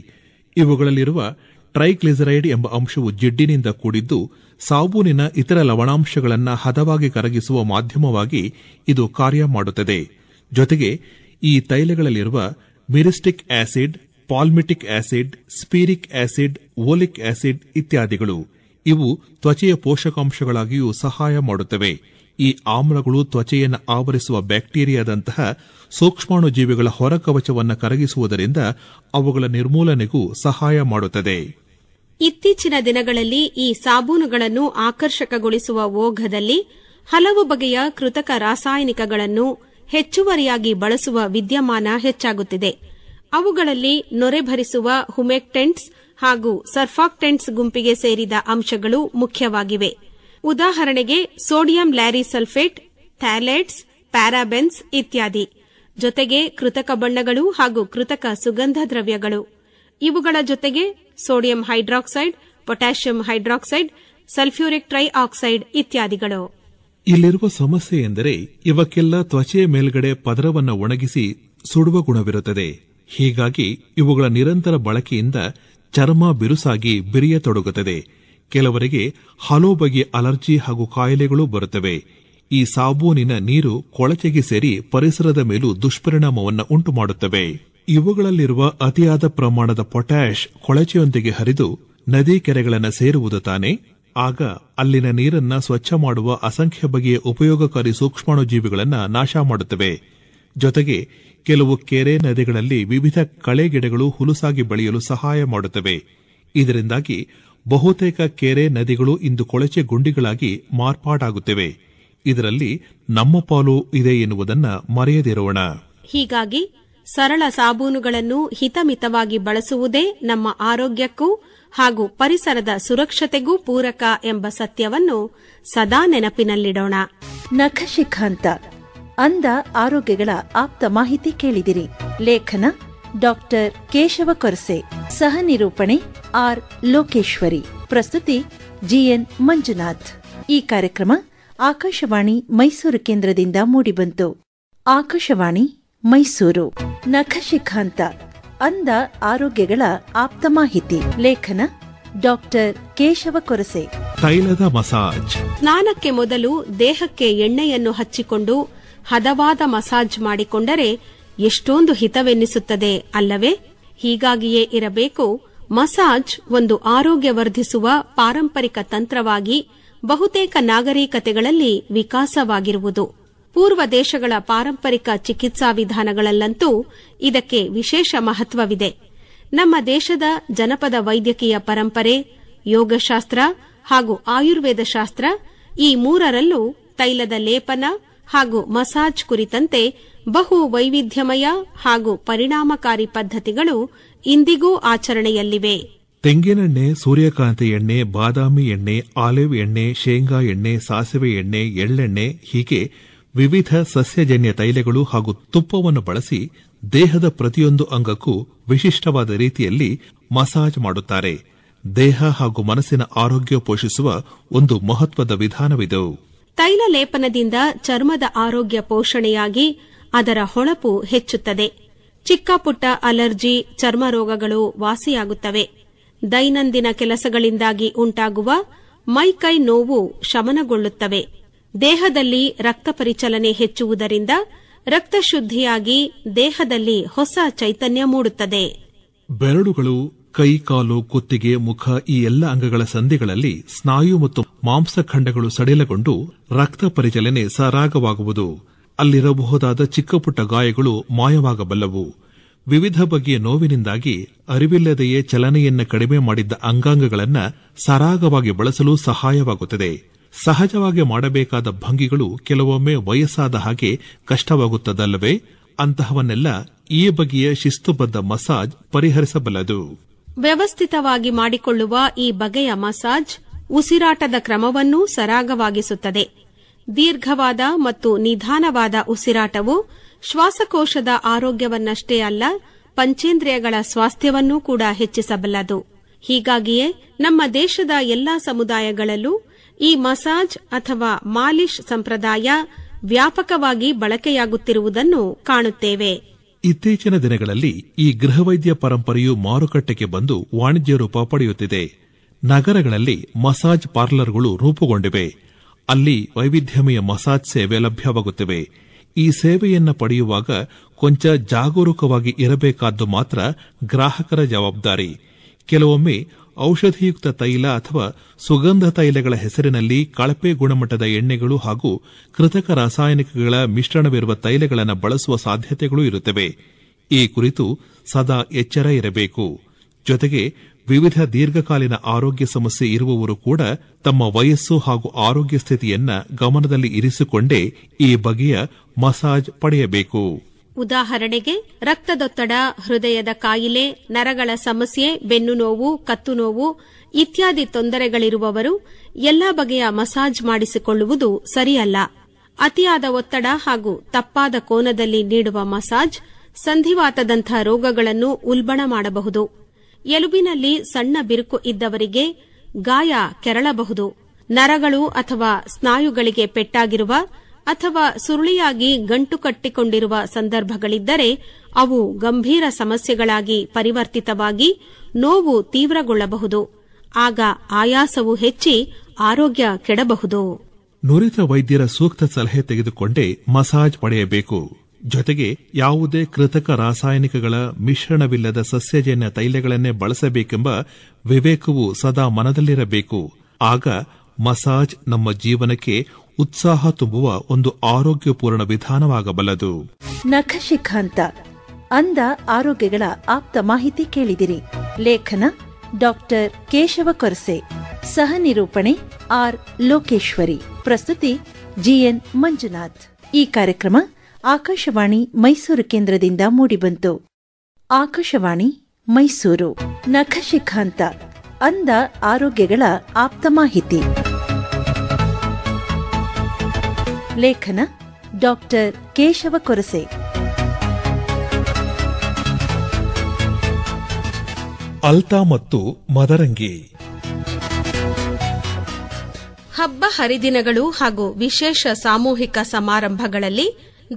ಇವುಗಳಲ್ಲಿರುವ ಟ್ರೈಕ್ಲಿಸರೈಡ್ ಎಂಬ ಅಂಶವು ಜಿಡ್ಡಿನಿಂದ ಕೂಡಿದ್ದು ಸಾಬೂನಿನ ಇತರ ಲವಣಾಂಶಗಳನ್ನು ಹದವಾಗಿ ಕರಗಿಸುವ ಮಾಧ್ಯಮವಾಗಿ ಇದು ಕಾರ್ಯ ಮಾಡುತ್ತದೆ ಜೊತೆಗೆ ಈ ತೈಲಗಳಲ್ಲಿರುವ myristic acid palmitic acid stearic acid oleic acid ಇತ್ಯಾದಿಗಳು ಇವು ತ್ವಚೆಯ ಪೋಷಕಾಂಶಗಳಾಗಿಯೂ ಸಹಾಯ ಮಾಡುತ್ತವೆ ಈ ಆಮ್ಲಗಳು ತ್ವಚೆಯನ್ನು ಆವರಿಸುವ ಬ್ಯಾಕ್ಟೀರಿಯಾದಂತಹ ಸೂಕ್ಷ್ಮಾಣುಜೀವಿಗಳ ಹೊರಕವಚವನ್ನು ಕರಗಿಸುವುದರಿಂದ ಅವುಗಳ ನಿರ್ಮೂಲನೆಗೂ ಸಹಾಯ ಮಾಡುತ್ತದೆ ಇತ್ತೀಚಿನ ದಿನಗಳಲ್ಲಿ ಈ ಸಾಬೂನುಗಳನ್ನು ಆಕರ್ಷಕಗೊಳಿಸುವ ಓಘದಲ್ಲಿ ಹಲವು ಬಗೆಯ ಕೃತಕ ರಾಸಾಯನಿಕಗಳನ್ನು ಹೆಚ್ಚುವರಿಯಾಗಿ ಬಳಸುವ ವಿದ್ಯಮಾನ ಹೆಚ್ಚಾಗುತ್ತಿದೆ ಅವುಗಳಲ್ಲಿ ನೊರೆಭರಿಸುವ ಹುಮೆಕ್ಟೆಂಟ್ಸ್ ಹಾಗೂ ಸರ್ಫಾಕ್ಟೆಂಟ್ಸ್ ಗುಂಪಿಗೆ ಸೇರಿದ ಅಂಶಗಳು ಮುಖ್ಯವಾಗಿವೆ ಉದಾಹರಣೆಗೆ ಸೋಡಿಯಂ ಸಲ್ಫೇಟ್ ಥ್ಯಾಲೇಟ್ಸ್ ಪ್ಯಾರಾಬೆನ್ಸ್ ಇತ್ಯಾದಿ ಜೊತೆಗೆ ಕೃತಕ ಬಣ್ಣಗಳು ಹಾಗೂ ಕೃತಕ ಸುಗಂಧ ದ್ರವ್ಯಗಳು ಇವುಗಳ ಜೊತೆಗೆ sodium hydroxide potassium hydroxide sulphuric tri oxide ಇತ್ಯಾದಿಗಳು ಇಲ್ಲಿರುವ ಸಮಸ್ಯೆ ಎಂದರೆ ಇವಕ್ಕೆಲ್ಲ ತ್ವಚೆಯ ಮೇಲ್ಗಡೆ ಪದರವನ್ನು ಒಣಗಿಸಿ ಸುಡುವ ಗುಣವಿರುತ್ತದೆ ಹೀಗಾಗಿ ಇವುಗಳ ನಿರಂತರ ಬಳಕೆಯಿಂದ ಚರ್ಮ ಬಿರುಸಾಗಿ ಬಿರಿಯತೊಡಗುತ್ತದೆ ಕೆಲವರಿಗೆ ಹಲವು ಬಗೆಯ ಅಲರ್ಜಿ ಹಾಗೂ ಕಾಯಿಲೆಗಳು ಬರುತ್ತವೆ ಈ ಸಾಬೂನಿನ ನೀರು ಕೊಳಚೆಗೆ ಸೇರಿ ಪರಿಸರದ ಮೇಲೂ ದುಷ್ಪರಿಣಾಮವನ್ನು ಉಂಟುಮಾಡುತ್ತವೆ ಇವುಗಳಲ್ಲಿರುವ ಅತಿಯಾದ ಪ್ರಮಾಣದ ಪೊಟ್ಯಾಶ್ ಕೊಳಚೆಯೊಂದಿಗೆ ಹರಿದು ನದಿ ಕೆರೆಗಳನ್ನು ಸೇರುವುದು ತಾನೆ ಆಗ ಅಲ್ಲಿನ ನೀರನ್ನ ಸ್ವಚ್ಛ ಮಾಡುವ ಅಸಂಖ್ಯ ಬಗೆಯ ಉಪಯೋಗಕಾರಿ ಸೂಕ್ಷ್ಮಾಣುಜೀವಿಗಳನ್ನು ನಾಶ ಮಾಡುತ್ತವೆ ಜೊತೆಗೆ ಕೆಲವು ಕೆರೆ ನದಿಗಳಲ್ಲಿ ವಿವಿಧ ಕಳೆ ಗಿಡಗಳು ಹುಲುಸಾಗಿ ಬೆಳೆಯಲು ಸಹಾಯ ಮಾಡುತ್ತವೆ ಇದರಿಂದಾಗಿ ಬಹುತೇಕ ಕೆರೆ ನದಿಗಳು ಇಂದು ಕೊಳಚೆ ಗುಂಡಿಗಳಾಗಿ ಮಾರ್ಪಾಡಾಗುತ್ತಿವೆ ಇದರಲ್ಲಿ ನಮ್ಮ ಪಾಲು ಇದೆ ಎನ್ನುವುದನ್ನು ಮರೆಯದಿರೋಣ ಹೀಗಾಗಿ ಸರಳ ಸಾಬೂನುಗಳನ್ನು ಹಿತಮಿತವಾಗಿ ಬಳಸುವುದೇ ನಮ್ಮ ಆರೋಗ್ಯಕ್ಕೂ ಹಾಗೂ ಪರಿಸರದ ಸುರಕ್ಷತೆಗೂ ಪೂರಕ ಎಂಬ ಸತ್ಯವನ್ನು ಸದಾ ನೆನಪಿನಲ್ಲಿಡೋಣ ನಖಶಿಖಾಂತ ಅಂದ ಆರೋಗ್ಯಗಳ ಆಪ್ತ ಮಾಹಿತಿ ಕೇಳಿದಿರಿ ಲೇಖನ ಡಾಕ್ಟರ್ ಕೇಶವ ಕೊರಸೆ ಸಹ ನಿರೂಪಣೆ ಆರ್ ಲೋಕೇಶ್ವರಿ ಪ್ರಸ್ತುತಿ ಜಿಎನ್ ಮಂಜುನಾಥ್ ಈ ಕಾರ್ಯಕ್ರಮ ಆಕಾಶವಾಣಿ ಮೈಸೂರು ಕೇಂದ್ರದಿಂದ ಮೂಡಿಬಂತು ಆಕಾಶವಾಣಿ ಮೈಸೂರು ನಖಶಿಖಾಂತ ಅಂದ ಆರೋಗ್ಯಗಳ ಆಪ್ತ ಮಾಹಿತಿ ಲೇಖನ ಡಾಕ್ಟರ್ ಕೇಶವ ಕೊರಸೆ ತೈಲದ ಮಸಾಜ್ ಸ್ನಾನಕ್ಕೆ ಮೊದಲು ದೇಹಕ್ಕೆ ಎಣ್ಣೆಯನ್ನು ಹಚ್ಚಿಕೊಂಡು ಹದವಾದ ಮಸಾಜ್ ಮಾಡಿಕೊಂಡರೆ ಎಷ್ಟೊಂದು ಹಿತವೆನ್ನಿಸುತ್ತದೆ ಅಲ್ಲವೇ ಹೀಗಾಗಿಯೇ ಇರಬೇಕು ಮಸಾಜ್ ಒಂದು ಆರೋಗ್ಯ ವರ್ಧಿಸುವ ಪಾರಂಪರಿಕ ತಂತ್ರವಾಗಿ ಬಹುತೇಕ ನಾಗರಿಕತೆಗಳಲ್ಲಿ ವಿಕಾಸವಾಗಿರುವುದು ಪೂರ್ವ ದೇಶಗಳ ಪಾರಂಪರಿಕ ಚಿಕಿತ್ಸಾ ವಿಧಾನಗಳಲ್ಲಂತೂ ಇದಕ್ಕೆ ವಿಶೇಷ ಮಹತ್ವವಿದೆ ನಮ್ಮ ದೇಶದ ಜನಪದ ವೈದ್ಯಕೀಯ ಪರಂಪರೆ ಯೋಗಶಾಸ್ತ್ರ ಹಾಗೂ ಆಯುರ್ವೇದ ಶಾಸ್ತ್ರ ಈ ಮೂರರಲ್ಲೂ ತೈಲದ ಲೇಪನ ಹಾಗೂ ಮಸಾಜ್ ಕುರಿತಂತೆ ಬಹು ವೈವಿಧ್ಯಮಯ ಹಾಗೂ ಪರಿಣಾಮಕಾರಿ ಪದ್ಧತಿಗಳು ಇಂದಿಗೂ ಆಚರಣೆಯಲ್ಲಿವೆ ತೆಂಗಿನೆಣ್ಣೆ ಸೂರ್ಯಕಾಂತಿ ಎಣ್ಣೆ ಬಾದಾಮಿ ಎಣ್ಣೆ ಆಲಿವ್ ಎಣ್ಣೆ ಶೇಂಗಾ ಎಣ್ಣೆ ಸಾಸಿವೆ ಎಣ್ಣೆ ಎಳ್ಳೆಣ್ಣೆ ಹೀಗೆ ವಿವಿಧ ಸಸ್ಯಜನ್ಯ ತೈಲಗಳು ಹಾಗೂ ತುಪ್ಪವನ್ನು ಬಳಸಿ ದೇಹದ ಪ್ರತಿಯೊಂದು ಅಂಗಕ್ಕೂ ವಿಶಿಷ್ಟವಾದ ರೀತಿಯಲ್ಲಿ ಮಸಾಜ್ ಮಾಡುತ್ತಾರೆ ದೇಹ ಹಾಗೂ ಮನಸ್ಸಿನ ಆರೋಗ್ಯ ಪೋಷಿಸುವ ಒಂದು ಮಹತ್ವದ ವಿಧಾನವಿದು ತೈಲ ಲೇಪನದಿಂದ ಚರ್ಮದ ಆರೋಗ್ಯ ಪೋಷಣೆಯಾಗಿ ಅದರ ಹೊಳಪು ಹೆಚ್ಚುತ್ತದೆ ಚಿಕ್ಕ ಪುಟ್ಟ ಅಲರ್ಜಿ ಚರ್ಮ ರೋಗಗಳು ವಾಸಿಯಾಗುತ್ತವೆ ದೈನಂದಿನ ಕೆಲಸಗಳಿಂದಾಗಿ ಉಂಟಾಗುವ ಮೈಕೈ ನೋವು ಶಮನಗೊಳ್ಳುತ್ತವೆ ದೇಹದಲ್ಲಿ ರಕ್ತ ಪರಿಚಲನೆ ಹೆಚ್ಚುವುದರಿಂದ ರಕ್ತ ಶುದ್ಧಿಯಾಗಿ ದೇಹದಲ್ಲಿ ಹೊಸ ಚೈತನ್ಯ ಮೂಡುತ್ತದೆ ಬೆರಳುಗಳು ಕೈ ಕಾಲು ಕುತ್ತಿಗೆ ಮುಖ ಈ ಎಲ್ಲ ಅಂಗಗಳ ಸಂಧಿಗಳಲ್ಲಿ ಸ್ನಾಯು ಮತ್ತು ಮಾಂಸಖಂಡಗಳು ಸಡಿಲಗೊಂಡು ರಕ್ತ ಪರಿಚಲನೆ ಸರಾಗವಾಗುವುದು ಅಲ್ಲಿರಬಹುದಾದ ಚಿಕ್ಕಪುಟ್ಟ ಗಾಯಗಳು ಮಾಯವಾಗಬಲ್ಲವು ವಿವಿಧ ಬಗೆಯ ನೋವಿನಿಂದಾಗಿ ಅರಿವಿಲ್ಲದೆಯೇ ಚಲನೆಯನ್ನು ಕಡಿಮೆ ಮಾಡಿದ್ದ ಅಂಗಾಂಗಗಳನ್ನು ಸರಾಗವಾಗಿ ಬಳಸಲು ಸಹಾಯವಾಗುತ್ತದೆ ಸಹಜವಾಗಿ ಮಾಡಬೇಕಾದ ಭಂಗಿಗಳು ಕೆಲವೊಮ್ಮೆ ವಯಸ್ಸಾದ ಹಾಗೆ ಕಷ್ಟವಾಗುತ್ತದಲ್ಲವೇ ಅಂತಹವನ್ನೆಲ್ಲ ಈ ಬಗೆಯ ಶಿಸ್ತುಬದ್ದ ಮಸಾಜ್ ಪರಿಹರಿಸಬಲ್ಲದು ವ್ಯವಸ್ಥಿತವಾಗಿ ಮಾಡಿಕೊಳ್ಳುವ ಈ ಬಗೆಯ ಮಸಾಜ್ ಉಸಿರಾಟದ ಕ್ರಮವನ್ನೂ ಸರಾಗವಾಗಿಸುತ್ತದೆ ದೀರ್ಘವಾದ ಮತ್ತು ನಿಧಾನವಾದ ಉಸಿರಾಟವು ಶ್ವಾಸಕೋಶದ ಆರೋಗ್ಯವನ್ನಷ್ಟೇ ಅಲ್ಲ ಪಂಚೇಂದ್ರಿಯಗಳ ಸ್ವಾಸ್ಥ್ಯವನ್ನೂ ಕೂಡ ಹೆಚ್ಚಿಸಬಲ್ಲದು ಹೀಗಾಗಿಯೇ ನಮ್ಮ ದೇಶದ ಎಲ್ಲಾ ಸಮುದಾಯಗಳಲ್ಲೂ ಈ ಮಸಾಜ್ ಅಥವಾ ಮಾಲಿಶ್ ಸಂಪ್ರದಾಯ ವ್ಯಾಪಕವಾಗಿ ಬಳಕೆಯಾಗುತ್ತಿರುವುದನ್ನು ಕಾಣುತ್ತೇವೆ ಇತ್ತೀಚಿನ ದಿನಗಳಲ್ಲಿ ಈ ಗೃಹವೈದ್ಯ ಪರಂಪರೆಯು ಮಾರುಕಟ್ಟೆಗೆ ಬಂದು ವಾಣಿಜ್ಯ ರೂಪ ಪಡೆಯುತ್ತಿದೆ ನಗರಗಳಲ್ಲಿ ಮಸಾಜ್ ಪಾರ್ಲರ್ಗಳು ರೂಪುಗೊಂಡಿವೆ ಅಲ್ಲಿ ವೈವಿಧ್ಯಮಯ ಮಸಾಜ್ ಸೇವೆ ಲಭ್ಯವಾಗುತ್ತಿವೆ ಈ ಸೇವೆಯನ್ನು ಪಡೆಯುವಾಗ ಕೊಂಚ ಜಾಗರೂಕವಾಗಿ ಇರಬೇಕಾದ್ದು ಮಾತ್ರ ಗ್ರಾಹಕರ ಜವಾಬ್ದಾರಿ ಕೆಲವೊಮ್ಮೆ ಔಷಧಿಯುಕ್ತ ತೈಲ ಅಥವಾ ಸುಗಂಧ ತೈಲಗಳ ಹೆಸರಿನಲ್ಲಿ ಕಳಪೆ ಗುಣಮಟ್ಟದ ಎಣ್ಣೆಗಳು ಹಾಗೂ ಕೃತಕ ರಾಸಾಯನಿಕಗಳ ಮಿಶ್ರಣವಿರುವ ತೈಲಗಳನ್ನು ಬಳಸುವ ಸಾಧ್ಯತೆಗಳು ಇರುತ್ತವೆ ಈ ಕುರಿತು ಸದಾ ಎಚ್ಚರ ಇರಬೇಕು ಜೊತೆಗೆ ವಿವಿಧ ದೀರ್ಘಕಾಲೀನ ಆರೋಗ್ಯ ಸಮಸ್ಯೆ ಇರುವವರು ಕೂಡ ತಮ್ಮ ವಯಸ್ಸು ಹಾಗೂ ಆರೋಗ್ಯ ಸ್ಥಿತಿಯನ್ನು ಗಮನದಲ್ಲಿ ಇರಿಸಿಕೊಂಡೇ ಈ ಬಗೆಯ ಮಸಾಜ್ ಪಡೆಯಬೇಕು ಉದಾಹರಣೆಗೆ ರಕ್ತದೊತ್ತಡ ಹೃದಯದ ಕಾಯಿಲೆ ನರಗಳ ಸಮಸ್ಯೆ ಬೆನ್ನು ನೋವು ಕತ್ತು ನೋವು ಇತ್ಯಾದಿ ತೊಂದರೆಗಳಿರುವವರು ಎಲ್ಲ ಬಗೆಯ ಮಸಾಜ್ ಮಾಡಿಸಿಕೊಳ್ಳುವುದು ಸರಿಯಲ್ಲ ಅತಿಯಾದ ಒತ್ತಡ ಹಾಗೂ ತಪ್ಪಾದ ಕೋನದಲ್ಲಿ ನೀಡುವ ಮಸಾಜ್ ಸಂಧಿವಾತದಂಥ ರೋಗಗಳನ್ನು ಉಲ್ಬಣ ಮಾಡಬಹುದು ಎಲುಬಿನಲ್ಲಿ ಸಣ್ಣ ಬಿರುಕು ಇದ್ದವರಿಗೆ ಗಾಯ ಕೆರಳಬಹುದು ನರಗಳು ಅಥವಾ ಸ್ನಾಯುಗಳಿಗೆ ಪೆಟ್ಟಾಗಿರುವ ಅಥವಾ ಸುರುಳಿಯಾಗಿ ಗಂಟು ಕಟ್ಟಿಕೊಂಡಿರುವ ಸಂದರ್ಭಗಳಿದ್ದರೆ ಅವು ಗಂಭೀರ ಸಮಸ್ಯೆಗಳಾಗಿ ಪರಿವರ್ತಿತವಾಗಿ ನೋವು ತೀವ್ರಗೊಳ್ಳಬಹುದು ಆಗ ಆಯಾಸವು ಹೆಚ್ಚಿ ಆರೋಗ್ಯ ಕೆಡಬಹುದು ನುರಿತ ವೈದ್ಯರ ಸೂಕ್ತ ಸಲಹೆ ತೆಗೆದುಕೊಂಡೇ ಮಸಾಜ್ ಪಡೆಯಬೇಕು ಜೊತೆಗೆ ಯಾವುದೇ ಕೃತಕ ರಾಸಾಯನಿಕಗಳ ಮಿಶ್ರಣವಿಲ್ಲದ ಸಸ್ಯಜನ್ಯ ತೈಲಗಳನ್ನೇ ಬಳಸಬೇಕೆಂಬ ವಿವೇಕವು ಸದಾ ಮನದಲ್ಲಿರಬೇಕು ಆಗ ಮಸಾಜ್ ನಮ್ಮ ಜೀವನಕ್ಕೆ ಉತ್ಸಾಹ ತುಂಬುವ ಒಂದು ಆರೋಗ್ಯಪೂರ್ಣ ವಿಧಾನವಾಗಬಲ್ಲದು ನಖಶಿಖಾಂತ ಅಂದ ಆರೋಗ್ಯಗಳ ಆಪ್ತ ಮಾಹಿತಿ ಕೇಳಿದಿರಿ ಲೇಖನ ಡಾಕ್ಟರ್ ಕೇಶವ ಕೊರಸೆ ಸಹ ನಿರೂಪಣೆ ಆರ್ ಲೋಕೇಶ್ವರಿ ಪ್ರಸ್ತುತಿ ಜಿಎನ್ ಮಂಜುನಾಥ್ ಈ ಕಾರ್ಯಕ್ರಮ ಆಕಾಶವಾಣಿ ಮೈಸೂರು ಕೇಂದ್ರದಿಂದ ಮೂಡಿಬಂತು ಆಕಾಶವಾಣಿ ಮೈಸೂರು ನಖಶಿಖಾಂತ ಅಂದ ಆರೋಗ್ಯಗಳ ಆಪ್ತ ಮಾಹಿತಿ ಲೇಖನ ಡಾಕ್ಟರ್ ಕೇಶವ ಕೊರಸೆ ಅಲ್ತಾ ಮತ್ತು ಮದರಂಗಿ ಹಬ್ಬ ಹರಿದಿನಗಳು ಹಾಗೂ ವಿಶೇಷ ಸಾಮೂಹಿಕ ಸಮಾರಂಭಗಳಲ್ಲಿ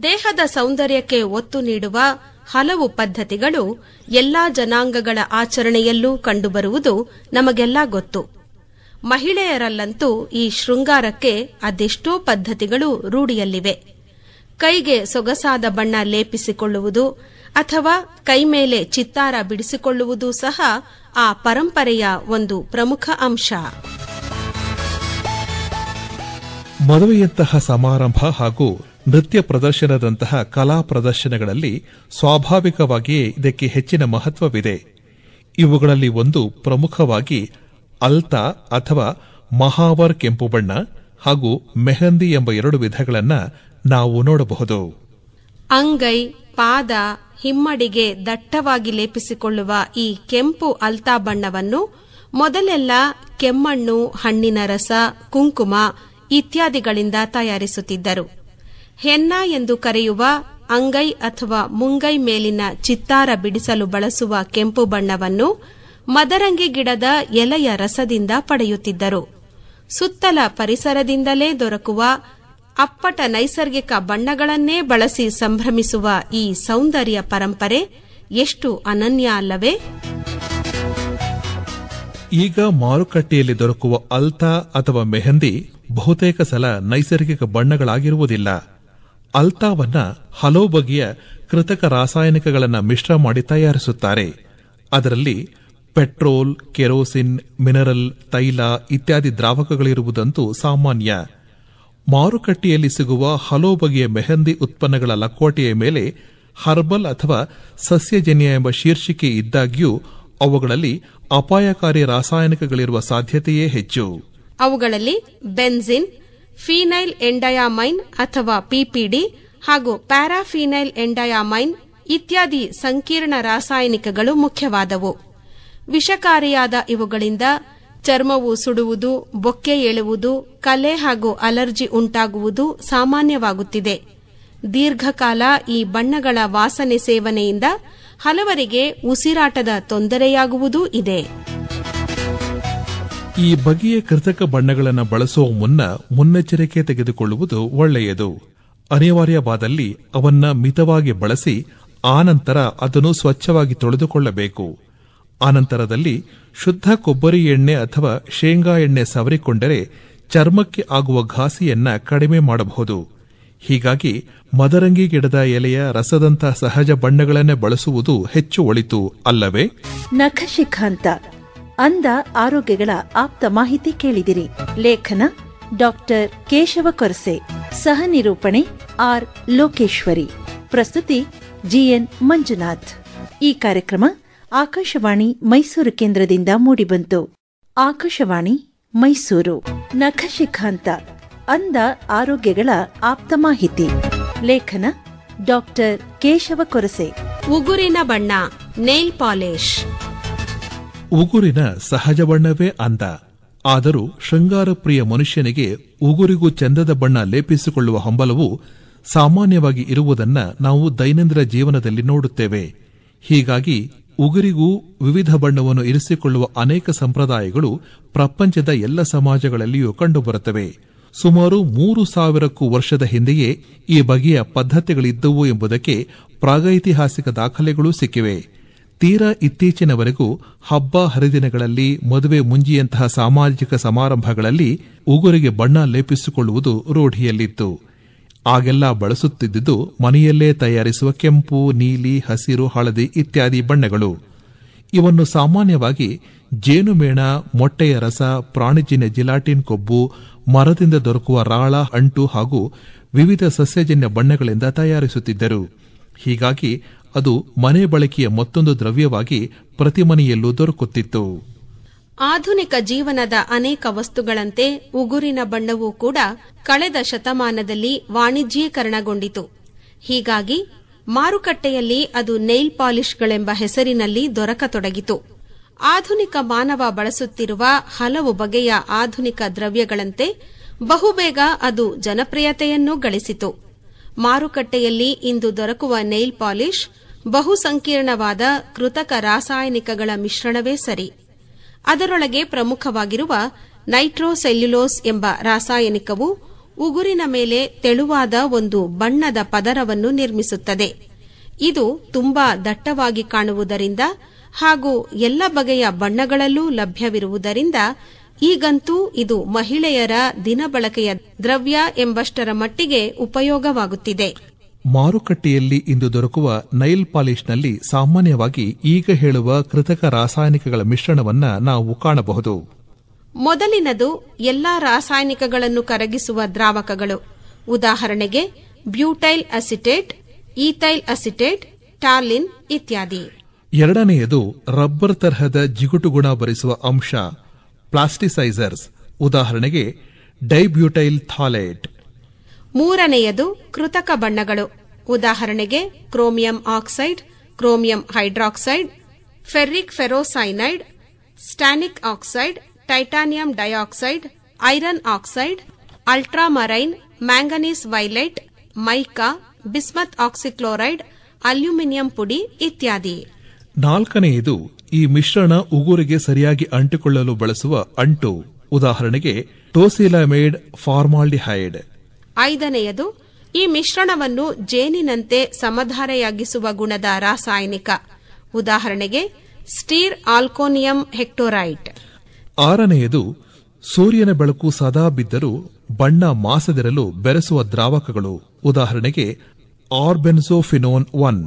ದೇಹದ ಸೌಂದರ್ಯಕ್ಕೆ ಒತ್ತು ನೀಡುವ ಹಲವು ಪದ್ಧತಿಗಳು ಎಲ್ಲಾ ಜನಾಂಗಗಳ ಆಚರಣೆಯಲ್ಲೂ ಕಂಡುಬರುವುದು ನಮಗೆಲ್ಲ ಗೊತ್ತು ಮಹಿಳೆಯರಲ್ಲಂತೂ ಈ ಶೃಂಗಾರಕ್ಕೆ ಅದೆಷ್ಟೋ ಪದ್ಧತಿಗಳು ರೂಢಿಯಲ್ಲಿವೆ ಕೈಗೆ ಸೊಗಸಾದ ಬಣ್ಣ ಲೇಪಿಸಿಕೊಳ್ಳುವುದು ಅಥವಾ ಕೈ ಮೇಲೆ ಚಿತ್ತಾರ ಬಿಡಿಸಿಕೊಳ್ಳುವುದು ಸಹ ಆ ಪರಂಪರೆಯ ಒಂದು ಪ್ರಮುಖ ಅಂಶ ಮದುವೆಯಂತಹ ಸಮಾರಂಭ ಹಾಗೂ ನೃತ್ಯ ಪ್ರದರ್ಶನದಂತಹ ಕಲಾ ಪ್ರದರ್ಶನಗಳಲ್ಲಿ ಸ್ವಾಭಾವಿಕವಾಗಿಯೇ ಇದಕ್ಕೆ ಹೆಚ್ಚಿನ ಮಹತ್ವವಿದೆ ಇವುಗಳಲ್ಲಿ ಒಂದು ಪ್ರಮುಖವಾಗಿ ಅಲ್ತಾ ಅಥವಾ ಮಹಾವರ್ ಕೆಂಪು ಬಣ್ಣ ಹಾಗೂ ಮೆಹಂದಿ ಎಂಬ ಎರಡು ವಿಧಗಳನ್ನು ನಾವು ನೋಡಬಹುದು ಅಂಗೈ ಪಾದ ಹಿಮ್ಮಡಿಗೆ ದಟ್ಟವಾಗಿ ಲೇಪಿಸಿಕೊಳ್ಳುವ ಈ ಕೆಂಪು ಅಲ್ತಾ ಬಣ್ಣವನ್ನು ಮೊದಲೆಲ್ಲ ಕೆಮ್ಮಣ್ಣು ಹಣ್ಣಿನ ರಸ ಕುಂಕುಮ ಇತ್ಯಾದಿಗಳಿಂದ ತಯಾರಿಸುತ್ತಿದ್ದರು ಹೆನ್ನ ಎಂದು ಕರೆಯುವ ಅಂಗೈ ಅಥವಾ ಮುಂಗೈ ಮೇಲಿನ ಚಿತ್ತಾರ ಬಿಡಿಸಲು ಬಳಸುವ ಕೆಂಪು ಬಣ್ಣವನ್ನು ಮದರಂಗಿ ಗಿಡದ ಎಲೆಯ ರಸದಿಂದ ಪಡೆಯುತ್ತಿದ್ದರು ಸುತ್ತಲ ಪರಿಸರದಿಂದಲೇ ದೊರಕುವ ಅಪ್ಪಟ ನೈಸರ್ಗಿಕ ಬಣ್ಣಗಳನ್ನೇ ಬಳಸಿ ಸಂಭ್ರಮಿಸುವ ಈ ಸೌಂದರ್ಯ ಪರಂಪರೆ ಎಷ್ಟು ಅನನ್ಯ ಅಲ್ಲವೇ ಈಗ ಮಾರುಕಟ್ಟೆಯಲ್ಲಿ ದೊರಕುವ ಅಲ್ತಾ ಅಥವಾ ಮೆಹಂದಿ ಬಹುತೇಕ ಸಲ ನೈಸರ್ಗಿಕ ಬಣ್ಣಗಳಾಗಿರುವುದಿಲ್ಲ ಅಲ್ತಾವನ್ನ ಹಲವು ಬಗೆಯ ಕೃತಕ ರಾಸಾಯನಿಕಗಳನ್ನು ಮಿಶ್ರ ಮಾಡಿ ತಯಾರಿಸುತ್ತಾರೆ ಅದರಲ್ಲಿ ಪೆಟ್ರೋಲ್ ಕೆರೋಸಿನ್ ಮಿನರಲ್ ತೈಲ ಇತ್ಯಾದಿ ದ್ರಾವಕಗಳಿರುವುದಂತೂ ಸಾಮಾನ್ಯ ಮಾರುಕಟ್ಟೆಯಲ್ಲಿ ಸಿಗುವ ಹಲವು ಬಗೆಯ ಮೆಹಂದಿ ಉತ್ಪನ್ನಗಳ ಲಕೋಟೆಯ ಮೇಲೆ ಹರ್ಬಲ್ ಅಥವಾ ಸಸ್ಯಜನ್ಯ ಎಂಬ ಶೀರ್ಷಿಕೆ ಇದ್ದಾಗ್ಯೂ ಅವುಗಳಲ್ಲಿ ಅಪಾಯಕಾರಿ ರಾಸಾಯನಿಕಗಳಿರುವ ಸಾಧ್ಯತೆಯೇ ಹೆಚ್ಚು ಅವುಗಳಲ್ಲಿ ಬೆನ್ಸಿನ್ ಫೀನೈಲ್ ಎಂಡಯಾಮೈನ್ ಅಥವಾ ಪಿಪಿಡಿ ಹಾಗೂ ಪ್ಯಾರಾಫೀನೈಲ್ ಎಂಡಯಾಮೈನ್ ಇತ್ಯಾದಿ ಸಂಕೀರ್ಣ ರಾಸಾಯನಿಕಗಳು ಮುಖ್ಯವಾದವು ವಿಷಕಾರಿಯಾದ ಇವುಗಳಿಂದ ಚರ್ಮವು ಸುಡುವುದು ಬೊಕ್ಕೆ ಏಳುವುದು ಕಲೆ ಹಾಗೂ ಅಲರ್ಜಿ ಉಂಟಾಗುವುದು ಸಾಮಾನ್ಯವಾಗುತ್ತಿದೆ ದೀರ್ಘಕಾಲ ಈ ಬಣ್ಣಗಳ ವಾಸನೆ ಸೇವನೆಯಿಂದ ಹಲವರಿಗೆ ಉಸಿರಾಟದ ತೊಂದರೆಯಾಗುವುದೂ ಇದೆ ಈ ಬಗೆಯ ಕೃತಕ ಬಣ್ಣಗಳನ್ನು ಬಳಸುವ ಮುನ್ನ ಮುನ್ನೆಚ್ಚರಿಕೆ ತೆಗೆದುಕೊಳ್ಳುವುದು ಒಳ್ಳೆಯದು ಅನಿವಾರ್ಯವಾದಲ್ಲಿ ಅವನ್ನ ಮಿತವಾಗಿ ಬಳಸಿ ಆನಂತರ ಅದನ್ನು ಸ್ವಚ್ಛವಾಗಿ ತೊಳೆದುಕೊಳ್ಳಬೇಕು ಆನಂತರದಲ್ಲಿ ಶುದ್ಧ ಕೊಬ್ಬರಿ ಎಣ್ಣೆ ಅಥವಾ ಶೇಂಗಾ ಎಣ್ಣೆ ಸವರಿಕೊಂಡರೆ ಚರ್ಮಕ್ಕೆ ಆಗುವ ಘಾಸಿಯನ್ನ ಕಡಿಮೆ ಮಾಡಬಹುದು ಹೀಗಾಗಿ ಮದರಂಗಿ ಗಿಡದ ಎಲೆಯ ರಸದಂಥ ಸಹಜ ಬಣ್ಣಗಳನ್ನೇ ಬಳಸುವುದು ಹೆಚ್ಚು ಒಳಿತು ಅಲ್ಲವೇ ನಖಶಿಖಾಂತ ಅಂದ ಆರೋಗ್ಯಗಳ ಆಪ್ತ ಮಾಹಿತಿ ಕೇಳಿದಿರಿ ಲೇಖನ ಡಾಕ್ಟರ್ ಕೇಶವ ಕೊರಸೆ ಸಹ ನಿರೂಪಣೆ ಆರ್ ಲೋಕೇಶ್ವರಿ ಪ್ರಸ್ತುತಿ ಜಿಎನ್ ಮಂಜುನಾಥ್ ಈ ಕಾರ್ಯಕ್ರಮ ಆಕಾಶವಾಣಿ ಮೈಸೂರು ಕೇಂದ್ರದಿಂದ ಮೂಡಿಬಂತು ಆಕಾಶವಾಣಿ ಮೈಸೂರು ನಖಶಿಖಾಂತ ಅಂದ ಆರೋಗ್ಯಗಳ ಆಪ್ತ ಮಾಹಿತಿ ಲೇಖನ ಡಾಕ್ಟರ್ ಕೇಶವ ಕೊರಸೆ ಉಗುರಿನ ಬಣ್ಣ ನೇಲ್ ಪಾಲಿಶ್ ಉಗುರಿನ ಸಹಜ ಬಣ್ಣವೇ ಅಂದ ಆದರೂ ಶೃಂಗಾರ ಪ್ರಿಯ ಮನುಷ್ಯನಿಗೆ ಉಗುರಿಗೂ ಚಂದದ ಬಣ್ಣ ಲೇಪಿಸಿಕೊಳ್ಳುವ ಹಂಬಲವು ಸಾಮಾನ್ಯವಾಗಿ ಇರುವುದನ್ನ ನಾವು ದೈನಂದಿನ ಜೀವನದಲ್ಲಿ ನೋಡುತ್ತೇವೆ ಹೀಗಾಗಿ ಉಗುರಿಗೂ ವಿವಿಧ ಬಣ್ಣವನ್ನು ಇರಿಸಿಕೊಳ್ಳುವ ಅನೇಕ ಸಂಪ್ರದಾಯಗಳು ಪ್ರಪಂಚದ ಎಲ್ಲ ಸಮಾಜಗಳಲ್ಲಿಯೂ ಕಂಡುಬರುತ್ತವೆ ಸುಮಾರು ಮೂರು ಸಾವಿರಕ್ಕೂ ವರ್ಷದ ಹಿಂದೆಯೇ ಈ ಬಗೆಯ ಪದ್ಧತಿಗಳಿದ್ದವು ಎಂಬುದಕ್ಕೆ ಪ್ರಾಗೈತಿಹಾಸಿಕ ದಾಖಲೆಗಳೂ ಸಿಕ್ಕಿವೆ ತೀರಾ ಇತ್ತೀಚಿನವರೆಗೂ ಹಬ್ಬ ಹರಿದಿನಗಳಲ್ಲಿ ಮದುವೆ ಮುಂಜಿಯಂತಹ ಸಾಮಾಜಿಕ ಸಮಾರಂಭಗಳಲ್ಲಿ ಉಗುರಿಗೆ ಬಣ್ಣ ಲೇಪಿಸಿಕೊಳ್ಳುವುದು ರೂಢಿಯಲ್ಲಿತ್ತು ಆಗೆಲ್ಲ ಬಳಸುತ್ತಿದ್ದುದು ಮನೆಯಲ್ಲೇ ತಯಾರಿಸುವ ಕೆಂಪು ನೀಲಿ ಹಸಿರು ಹಳದಿ ಇತ್ಯಾದಿ ಬಣ್ಣಗಳು ಇವನ್ನು ಸಾಮಾನ್ಯವಾಗಿ ಜೇನುಮೇಣ ಮೊಟ್ಟೆಯ ರಸ ಪ್ರಾಣಿಜಿನ ಜಿಲಾಟಿನ್ ಕೊಬ್ಬು ಮರದಿಂದ ದೊರಕುವ ರಾಳ ಅಂಟು ಹಾಗೂ ವಿವಿಧ ಸಸ್ಯಜನ್ಯ ಬಣ್ಣಗಳಿಂದ ತಯಾರಿಸುತ್ತಿದ್ದರು ಹೀಗಾಗಿ ಅದು ಮನೆ ಬಳಕೆಯ ಮತ್ತೊಂದು ದ್ರವ್ಯವಾಗಿ ಪ್ರತಿ ಮನೆಯಲ್ಲೂ ದೊರಕುತ್ತಿತ್ತು ಆಧುನಿಕ ಜೀವನದ ಅನೇಕ ವಸ್ತುಗಳಂತೆ ಉಗುರಿನ ಬಣ್ಣವೂ ಕೂಡ ಕಳೆದ ಶತಮಾನದಲ್ಲಿ ವಾಣಿಜ್ಯೀಕರಣಗೊಂಡಿತು ಹೀಗಾಗಿ ಮಾರುಕಟ್ಟೆಯಲ್ಲಿ ಅದು ನೈಲ್ ಪಾಲಿಷ್ಗಳೆಂಬ ಹೆಸರಿನಲ್ಲಿ ದೊರಕತೊಡಗಿತು ಆಧುನಿಕ ಮಾನವ ಬಳಸುತ್ತಿರುವ ಹಲವು ಬಗೆಯ ಆಧುನಿಕ ದ್ರವ್ಯಗಳಂತೆ ಬಹುಬೇಗ ಅದು ಜನಪ್ರಿಯತೆಯನ್ನೂ ಗಳಿಸಿತು ಮಾರುಕಟ್ಟೆಯಲ್ಲಿ ಇಂದು ದೊರಕುವ ನೈಲ್ ಪಾಲಿಷ್ ಬಹುಸಂಕೀರ್ಣವಾದ ಕೃತಕ ರಾಸಾಯನಿಕಗಳ ಮಿಶ್ರಣವೇ ಸರಿ ಅದರೊಳಗೆ ಪ್ರಮುಖವಾಗಿರುವ ನೈಟ್ರೋಸೆಲ್ಯುಲೋಸ್ ಎಂಬ ರಾಸಾಯನಿಕವು ಉಗುರಿನ ಮೇಲೆ ತೆಳುವಾದ ಒಂದು ಬಣ್ಣದ ಪದರವನ್ನು ನಿರ್ಮಿಸುತ್ತದೆ ಇದು ತುಂಬಾ ದಟ್ಟವಾಗಿ ಕಾಣುವುದರಿಂದ ಹಾಗೂ ಎಲ್ಲ ಬಗೆಯ ಬಣ್ಣಗಳಲ್ಲೂ ಲಭ್ಯವಿರುವುದರಿಂದ ಈಗಂತೂ ಇದು ಮಹಿಳೆಯರ ದಿನಬಳಕೆಯ ದ್ರವ್ಯ ಎಂಬಷ್ಟರ ಮಟ್ಟಿಗೆ ಉಪಯೋಗವಾಗುತ್ತಿದೆ ಮಾರುಕಟ್ಟೆಯಲ್ಲಿ ಇಂದು ದೊರಕುವ ನೈಲ್ ಪಾಲಿಶ್ನಲ್ಲಿ ಸಾಮಾನ್ಯವಾಗಿ ಈಗ ಹೇಳುವ ಕೃತಕ ರಾಸಾಯನಿಕಗಳ ಮಿಶ್ರಣವನ್ನು ನಾವು ಕಾಣಬಹುದು ಮೊದಲಿನದು ಎಲ್ಲಾ ರಾಸಾಯನಿಕಗಳನ್ನು ಕರಗಿಸುವ ದ್ರಾವಕಗಳು ಉದಾಹರಣೆಗೆ butyl acetate ethyl acetate toluene ಇತ್ಯಾದಿ ಎರಡನೆಯದು ರಬ್ಬರ್ ತರಹದ ಜಿಗುಟು ಗುಣ ಬರಿಸುವ ಅಂಶ ಪ್ಲಾಸ್ಟಿಸೈಸರ್ಸ್ ಉದಾಹರಣೆಗೆ ಡೈಬ್ಯೂಟೈಲ್ ಥಾಲೈಟ್ ಮೂರನೆಯದು ಕೃತಕ ಬಣ್ಣಗಳು ಉದಾಹರಣೆಗೆ chromium oxide chromium hydroxide ferric ferrocyanide stannic oxide titanium dioxide iron oxide ultramarine manganese violet mica bismuth oxychloride aluminium ಪುಡಿ ಇತ್ಯಾದಿ ನಾಲ್ಕನೆಯದು ಈ ಮಿಶ್ರಣ ಉಗುರಿಗೆ ಸರಿಯಾಗಿ ಅಂಟಿಕೊಳ್ಳಲು ಬಳಸುವ ಅಂಟು ಉದಾಹರಣೆಗೆ ಟೋಸಿಲಾಮೇಡ್ ಫಾರ್ಮಾಲ್ಡಿಹೈಡ್ ಐದನೆಯದು ಈ ಮಿಶ್ರಣವನ್ನು ಜೇನಿನಂತೆ ಸಮಧಾರೆಯಾಗಿಸುವ ಗುಣದ ರಾಸಾಯನಿಕ ಉದಾಹರಣೆಗೆ ಸ್ಟೀರ್ ಆಲ್ಕೋನಿಯಂ ಹೆಕ್ಟೋರೈಟ್ ಆರನೆಯದು ಸೂರ್ಯನ ಬೆಳಕು ಸದಾ ಬಿದ್ದರೂ ಬಣ್ಣ ಮಾಸದಿರಲು ಬೆರೆಸುವ ದ್ರಾವಕಗಳು ಉದಾಹರಣೆಗೆ ಆರ್ಬೆನ್ಸೋಫಿನೋನ್ ಒನ್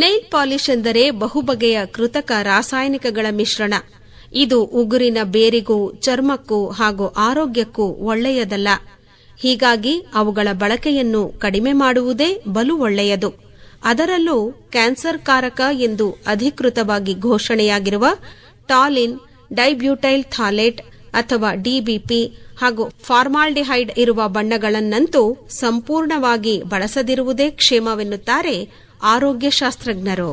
ನೈಲ್ ಪಾಲಿಶ್ ಎಂದರೆ ಬಹುಬಗೆಯ ಕೃತಕ ರಾಸಾಯನಿಕಗಳ ಮಿಶ್ರಣ ಇದು ಉಗುರಿನ ಬೇರಿಗೂ ಚರ್ಮಕ್ಕೂ ಹಾಗೂ ಆರೋಗ್ಯಕ್ಕೂ ಒಳ್ಳೆಯದಲ್ಲ ಹೀಗಾಗಿ ಅವುಗಳ ಬಳಕೆಯನ್ನು ಕಡಿಮೆ ಮಾಡುವುದೇ ಬಲು ಒಳ್ಳೆಯದು ಅದರಲ್ಲೂ ಕ್ಯಾನ್ಸರ್ ಕಾರಕ ಎಂದು ಅಧಿಕೃತವಾಗಿ ಘೋಷಣೆಯಾಗಿರುವ ಟಾಲಿನ್ ಡೈಬ್ಯೂಟೈಲ್ ಥಾಲೇಟ್ ಅಥವಾ ಡಿಬಿಪಿ ಹಾಗೂ ಫಾರ್ಮಾಲ್ಡಿಹೈಡ್ ಇರುವ ಬಣ್ಣಗಳನ್ನಂತೂ ಸಂಪೂರ್ಣವಾಗಿ ಬಳಸದಿರುವುದೇ ಕ್ಷೇಮವೆನ್ನುತ್ತಾರೆ ಆರೋಗ್ಯ ಶಾಸ್ತ್ರಜ್ಞರು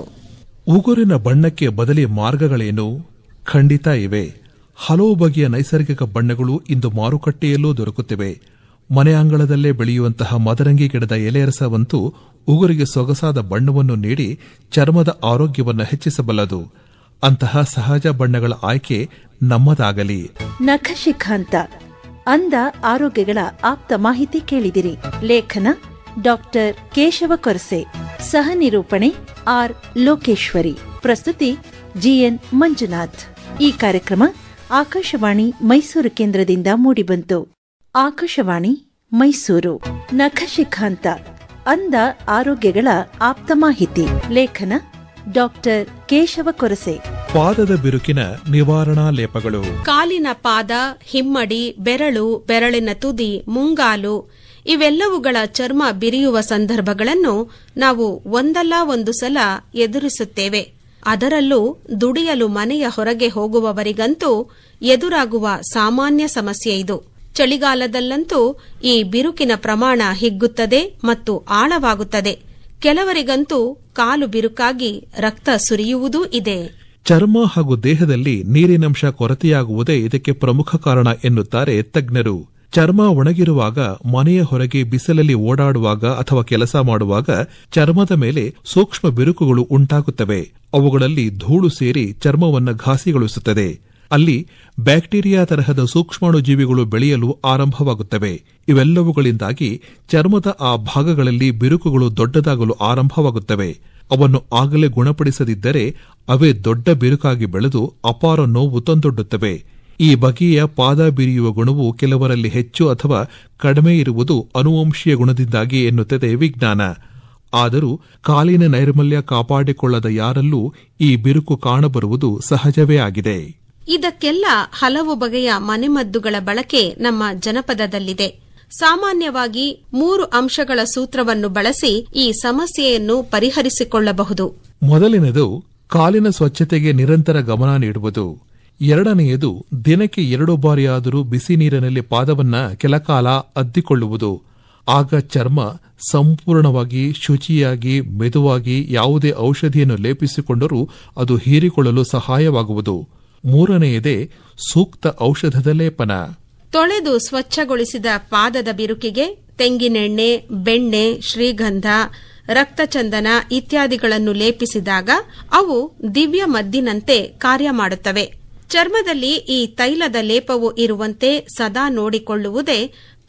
ಉಗುರಿನ ಬಣ್ಣಕ್ಕೆ ಬದಲಿ ಮಾರ್ಗಗಳೇನು ಖಂಡಿತ ಇವೆ ಹಲವು ಬಗೆಯ ನೈಸರ್ಗಿಕ ಬಣ್ಣಗಳು ಇಂದು ಮಾರುಕಟ್ಟೆಯಲ್ಲೂ ದೊರಕುತ್ತಿವೆ ಮನೆ ಅಂಗಳದಲ್ಲೇ ಬೆಳೆಯುವಂತಹ ಮದರಂಗಿ ಗಿಡದ ಎಲೆರಸವಂತೂ ಉಗುರಿಗೆ ಸೊಗಸಾದ ಬಣ್ಣವನ್ನು ನೀಡಿ ಚರ್ಮದ ಆರೋಗ್ಯವನ್ನು ಹೆಚ್ಚಿಸಬಲ್ಲದು ಅಂತಹ ಸಹಜ ಬಣ್ಣಗಳ ಆಯ್ಕೆ ನಮ್ಮದಾಗಲಿ ನಖಶಿಖಾಂತ ಅಂದ ಆರೋಗ್ಯಗಳ ಆಪ್ತ ಮಾಹಿತಿ ಕೇಳಿದಿರಿ ಲೇಖನ ಡಾಕ್ಟರ್ ಕೇಶವ ಕೊರಸೆ ಸಹ ನಿರೂಪಣೆ ಆರ್ ಲೋಕೇಶ್ವರಿ ಪ್ರಸ್ತುತಿ ಜಿಎನ್ ಮಂಜುನಾಥ್ ಈ ಕಾರ್ಯಕ್ರಮ ಆಕಾಶವಾಣಿ ಮೈಸೂರು ಕೇಂದ್ರದಿಂದ ಮೂಡಿಬಂತು ಆಕಾಶವಾಣಿ ಮೈಸೂರು ನಖಶಿಖಾಂತ ಅಂದ ಆರೋಗ್ಯಗಳ ಆಪ್ತ ಮಾಹಿತಿ ಲೇಖನ ಡಾಕ್ಟರ್ ಕೇಶವ ಕೊರಸೆ ಪಾದದ ಬಿರುಕಿನ ನಿವಾರಣಾ ಲೇಪಗಳು ಕಾಲಿನ ಪಾದ ಹಿಮ್ಮಡಿ ಬೆರಳು ಬೆರಳಿನ ತುದಿ ಮುಂಗಾಲು ಇವೆಲ್ಲವುಗಳ ಚರ್ಮ ಬಿರಿಯುವ ಸಂದರ್ಭಗಳನ್ನು ನಾವು ಒಂದಲ್ಲ ಒಂದು ಸಲ ಎದುರಿಸುತ್ತೇವೆ ಅದರಲ್ಲೂ ದುಡಿಯಲು ಮನೆಯ ಹೊರಗೆ ಹೋಗುವವರಿಗಂತೂ ಎದುರಾಗುವ ಸಾಮಾನ್ಯ ಸಮಸ್ಯೆ ಇದು ಚಳಿಗಾಲದಲ್ಲಂತೂ ಈ ಬಿರುಕಿನ ಪ್ರಮಾಣ ಹಿಗ್ಗುತ್ತದೆ ಮತ್ತು ಆಳವಾಗುತ್ತದೆ ಕೆಲವರಿಗಂತೂ ಕಾಲು ಬಿರುಕಾಗಿ ರಕ್ತ ಸುರಿಯುವುದೂ ಇದೆ ಚರ್ಮ ಹಾಗೂ ದೇಹದಲ್ಲಿ ನೀರಿನಂಶ ಕೊರತೆಯಾಗುವುದೇ ಇದಕ್ಕೆ ಪ್ರಮುಖ ಕಾರಣ ಎನ್ನುತ್ತಾರೆ ತಜ್ಞರು ಚರ್ಮ ಒಣಗಿರುವಾಗ ಮನೆಯ ಹೊರಗೆ ಬಿಸಿಲಲ್ಲಿ ಓಡಾಡುವಾಗ ಅಥವಾ ಕೆಲಸ ಮಾಡುವಾಗ ಚರ್ಮದ ಮೇಲೆ ಸೂಕ್ಷ್ಮ ಬಿರುಕುಗಳು ಉಂಟಾಗುತ್ತವೆ ಅವುಗಳಲ್ಲಿ ಧೂಳು ಸೇರಿ ಚರ್ಮವನ್ನು ಘಾಸಿಗೊಳಿಸುತ್ತದೆ ಅಲ್ಲಿ ಬ್ಯಾಕ್ಟೀರಿಯಾ ತರಹದ ಸೂಕ್ಷ್ಮಾಣುಜೀವಿಗಳು ಬೆಳೆಯಲು ಆರಂಭವಾಗುತ್ತವೆ ಇವೆಲ್ಲವುಗಳಿಂದಾಗಿ ಚರ್ಮದ ಆ ಭಾಗಗಳಲ್ಲಿ ಬಿರುಕುಗಳು ದೊಡ್ಡದಾಗಲು ಆರಂಭವಾಗುತ್ತವೆ ಅವನ್ನು ಆಗಲೇ ಗುಣಪಡಿಸದಿದ್ದರೆ ಅವೇ ದೊಡ್ಡ ಬಿರುಕಾಗಿ ಬೆಳೆದು ಅಪಾರ ನೋವು ತಂದೊಡ್ಡುತ್ತವೆ ಈ ಬಗೆಯ ಪಾದ ಬಿರಿಯುವ ಗುಣವು ಕೆಲವರಲ್ಲಿ ಹೆಚ್ಚು ಅಥವಾ ಕಡಿಮೆ ಇರುವುದು ಅನುವಂಶೀಯ ಗುಣದಿಂದಾಗಿ ಎನ್ನುತ್ತದೆ ವಿಜ್ಞಾನ ಆದರೂ ಕಾಲಿನ ನೈರ್ಮಲ್ಯ ಕಾಪಾಡಿಕೊಳ್ಳದ ಯಾರಲ್ಲೂ ಈ ಬಿರುಕು ಕಾಣಬರುವುದು ಸಹಜವೇ ಆಗಿದೆ ಇದಕ್ಕೆಲ್ಲ ಹಲವು ಬಗೆಯ ಮನೆಮದ್ದುಗಳ ಬಳಕೆ ನಮ್ಮ ಜನಪದದಲ್ಲಿದೆ ಸಾಮಾನ್ಯವಾಗಿ ಮೂರು ಅಂಶಗಳ ಸೂತ್ರವನ್ನು ಬಳಸಿ ಈ ಸಮಸ್ಯೆಯನ್ನು ಪರಿಹರಿಸಿಕೊಳ್ಳಬಹುದು ಮೊದಲನೆಯದು ಕಾಲಿನ ಸ್ವಚ್ಛತೆಗೆ ನಿರಂತರ ಗಮನ ನೀಡುವುದು ಎರಡನೆಯದು ದಿನಕ್ಕೆ ಎರಡು ಬಾರಿಯಾದರೂ ಬಿಸಿ ನೀರಿನಲ್ಲಿ ಪಾದವನ್ನ ಕೆಲಕಾಲ ಅದ್ದಿಕೊಳ್ಳುವುದು ಆಗ ಚರ್ಮ ಸಂಪೂರ್ಣವಾಗಿ ಶುಚಿಯಾಗಿ ಮೆದುವಾಗಿ ಯಾವುದೇ ಔಷಧಿಯನ್ನು ಲೇಪಿಸಿಕೊಂಡರೂ ಅದು ಹೀರಿಕೊಳ್ಳಲು ಸಹಾಯವಾಗುವುದು ಮೂರನೆಯದೇ ಸೂಕ್ತ ಔಷಧದ ಲೇಪನ ತೊಳೆದು ಸ್ವಚ್ಛಗೊಳಿಸಿದ ಪಾದದ ಬಿರುಕಿಗೆ ತೆಂಗಿನೆಣ್ಣೆ ಬೆಣ್ಣೆ ಶ್ರೀಗಂಧ ರಕ್ತಚಂದನ ಇತ್ಯಾದಿಗಳನ್ನು ಲೇಪಿಸಿದಾಗ ಅವು ದಿವ್ಯ ಮದ್ದಿನಂತೆ ಕಾರ್ಯ ಮಾಡುತ್ತವೆ ಚರ್ಮದಲ್ಲಿ ಈ ತೈಲದ ಲೇಪವು ಇರುವಂತೆ ಸದಾ ನೋಡಿಕೊಳ್ಳುವುದೇ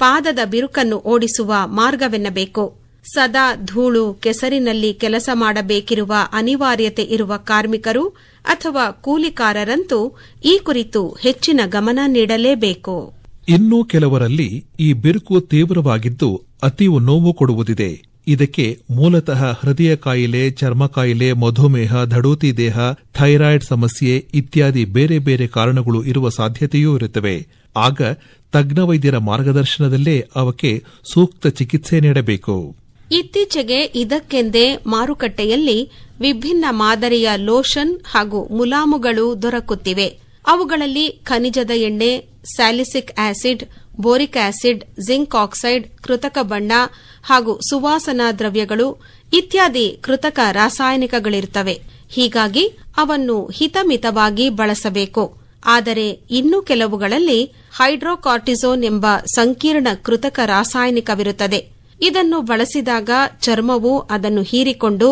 ಪಾದದ ಬಿರುಕನ್ನು ಓಡಿಸುವ ಮಾರ್ಗವೆನ್ನಬೇಕು ಸದಾ ಧೂಳು ಕೆಸರಿನಲ್ಲಿ ಕೆಲಸ ಮಾಡಬೇಕಿರುವ ಅನಿವಾರ್ಯತೆ ಇರುವ ಕಾರ್ಮಿಕರು ಅಥವಾ ಕೂಲಿಕಾರರಂತೂ ಈ ಕುರಿತು ಹೆಚ್ಚಿನ ಗಮನ ನೀಡಲೇಬೇಕು ಇನ್ನೂ ಕೆಲವರಲ್ಲಿ ಈ ಬಿರುಕು ತೀವ್ರವಾಗಿದ್ದು ಅತೀವ ನೋವು ಕೊಡುವುದಿದೆ ಇದಕ್ಕೆ ಮೂಲತಃ ಹೃದಯ ಕಾಯಿಲೆ ಚರ್ಮ ಕಾಯಿಲೆ ಮಧುಮೇಹ ಧಡೂತಿ ದೇಹ ಥೈರಾಯ್ಡ್ ಸಮಸ್ಯೆ ಇತ್ಯಾದಿ ಬೇರೆ ಬೇರೆ ಕಾರಣಗಳು ಇರುವ ಸಾಧ್ಯತೆಯೂ ಇರುತ್ತವೆ ಆಗ ತಜ್ಞ ವೈದ್ಯರ ಮಾರ್ಗದರ್ಶನದಲ್ಲೇ ಅವಕ್ಕೆ ಸೂಕ್ತ ಚಿಕಿತ್ಸೆ ನೀಡಬೇಕು ಇತ್ತೀಚೆಗೆ ಇದಕ್ಕೆಂದೇ ಮಾರುಕಟ್ಟೆಯಲ್ಲಿ ವಿಭಿನ್ನ ಮಾದರಿಯ ಲೋಷನ್ ಹಾಗೂ ಮುಲಾಮುಗಳು ದೊರಕುತ್ತಿವೆ ಅವುಗಳಲ್ಲಿ ಖನಿಜದ ಎಣ್ಣೆ salicylic acid boric acid zinc oxide ಕೃತಕ ಬಣ್ಣ ಹಾಗೂ ಸುವಾಸನಾ ದ್ರವ್ಯಗಳು ಇತ್ಯಾದಿ ಕೃತಕ ರಾಸಾಯನಿಕಗಳಿರುತ್ತವೆ ಹೀಗಾಗಿ ಅವನ್ನು ಹಿತಮಿತವಾಗಿ ಬಳಸಬೇಕು ಆದರೆ ಇನ್ನು ಕೆಲವುಗಳಲ್ಲಿ ಹೈಡ್ರೋಕಾರ್ಟಿಸೋನ್ ಎಂಬ ಸಂಕೀರ್ಣ ಕೃತಕ ರಾಸಾಯನಿಕವಿರುತ್ತದೆ ಇದನ್ನು ಬಳಸಿದಾಗ ಚರ್ಮವು ಅದನ್ನು ಹೀರಿಕೊಂಡು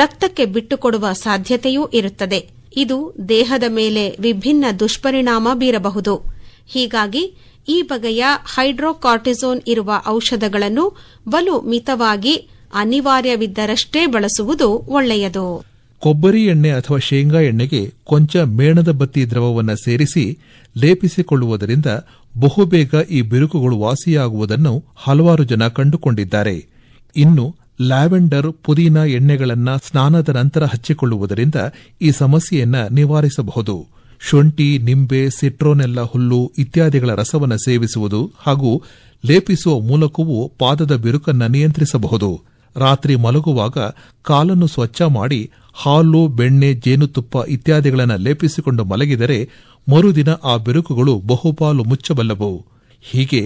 ರಕ್ತಕ್ಕೆ ಬಿಟ್ಟುಕೊಡುವ ಸಾಧ್ಯತೆಯೂ ಇರುತ್ತದೆ ಇದು ದೇಹದ ಮೇಲೆ ವಿಭಿನ್ನ ದುಷ್ಪರಿಣಾಮ ಬೀರಬಹುದು ಹೀಗಾಗಿ ಈ ಬಗೆಯ ಹೈಡ್ರೋಕಾರ್ಟಿಸೋನ್ ಇರುವ ಔಷಧಗಳನ್ನು ಬಲು ಮಿತವಾಗಿ ಅನಿವಾರ್ಯವಿದ್ದರಷ್ಟೇ ಬಳಸುವುದು ಒಳ್ಳೆಯದು ಕೊಬ್ಬರಿ ಎಣ್ಣೆ ಅಥವಾ ಶೇಂಗಾ ಎಣ್ಣೆಗೆ ಕೊಂಚ ಮೇಣದ ಬತ್ತಿ ದ್ರವವನ್ನು ಸೇರಿಸಿ ಲೇಪಿಸಿಕೊಳ್ಳುವುದರಿಂದ ಬಹುಬೇಗ ಈ ಬಿರುಕುಗಳು ವಾಸಿಯಾಗುವುದನ್ನು ಹಲವಾರು ಜನ ಕಂಡುಕೊಂಡಿದ್ದಾರೆ ಇನ್ನು ಲ್ಯಾವೆಂಡರ್ ಪುದೀನ ಎಣ್ಣೆಗಳನ್ನು ಸ್ನಾನದ ನಂತರ ಹಚ್ಚಿಕೊಳ್ಳುವುದರಿಂದ ಈ ಸಮಸ್ಯೆಯನ್ನು ನಿವಾರಿಸಬಹುದು ಶುಂಠಿ ನಿಂಬೆ ಸಿಟ್ರೋನೆಲ್ಲ ಹುಲ್ಲು ಇತ್ಯಾದಿಗಳ ರಸವನ್ನು ಸೇವಿಸುವುದು ಹಾಗೂ ಲೇಪಿಸುವ ಮೂಲಕವೂ ಪಾದದ ಬಿರುಕನ್ನು ನಿಯಂತ್ರಿಸಬಹುದು ರಾತ್ರಿ ಮಲಗುವಾಗ ಕಾಲನ್ನು ಸ್ವಚ್ಛ ಮಾಡಿ ಹಾಲು ಬೆಣ್ಣೆ ಜೇನುತುಪ್ಪ ಇತ್ಯಾದಿಗಳನ್ನು ಲೇಪಿಸಿಕೊಂಡು ಮಲಗಿದರೆ ಮರುದಿನ ಆ ಬಿರುಕುಗಳು ಬಹುಪಾಲು ಮುಚ್ಚಬಲ್ಲವು ಹೀಗೆ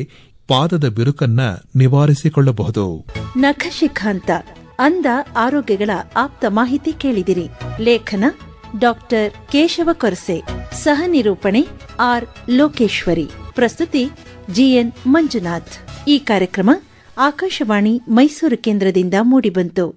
ಪಾದದ ಬಿರುಕನ್ನ ನಿವಾರಿಸಿಕೊಳ್ಳಬಹುದು ನಖಶಿಖಾಂತ ಅಂದ ಆರೋಗ್ಯಗಳ ಆಪ್ತ ಮಾಹಿತಿ ಕೇಳಿದಿರಿ ಲೇಖನ ಡಾಕ್ಟರ್ ಕೇಶವ ಕೊರಸೆ ಸಹ ನಿರೂಪಣೆ ಆರ್ ಲೋಕೇಶ್ವರಿ ಪ್ರಸ್ತುತಿ ಜಿಎನ್ ಮಂಜುನಾಥ್ ಈ ಕಾರ್ಯಕ್ರಮ ಆಕಾಶವಾಣಿ ಮೈಸೂರು ಕೇಂದ್ರದಿಂದ ಮೂಡಿಬಂತು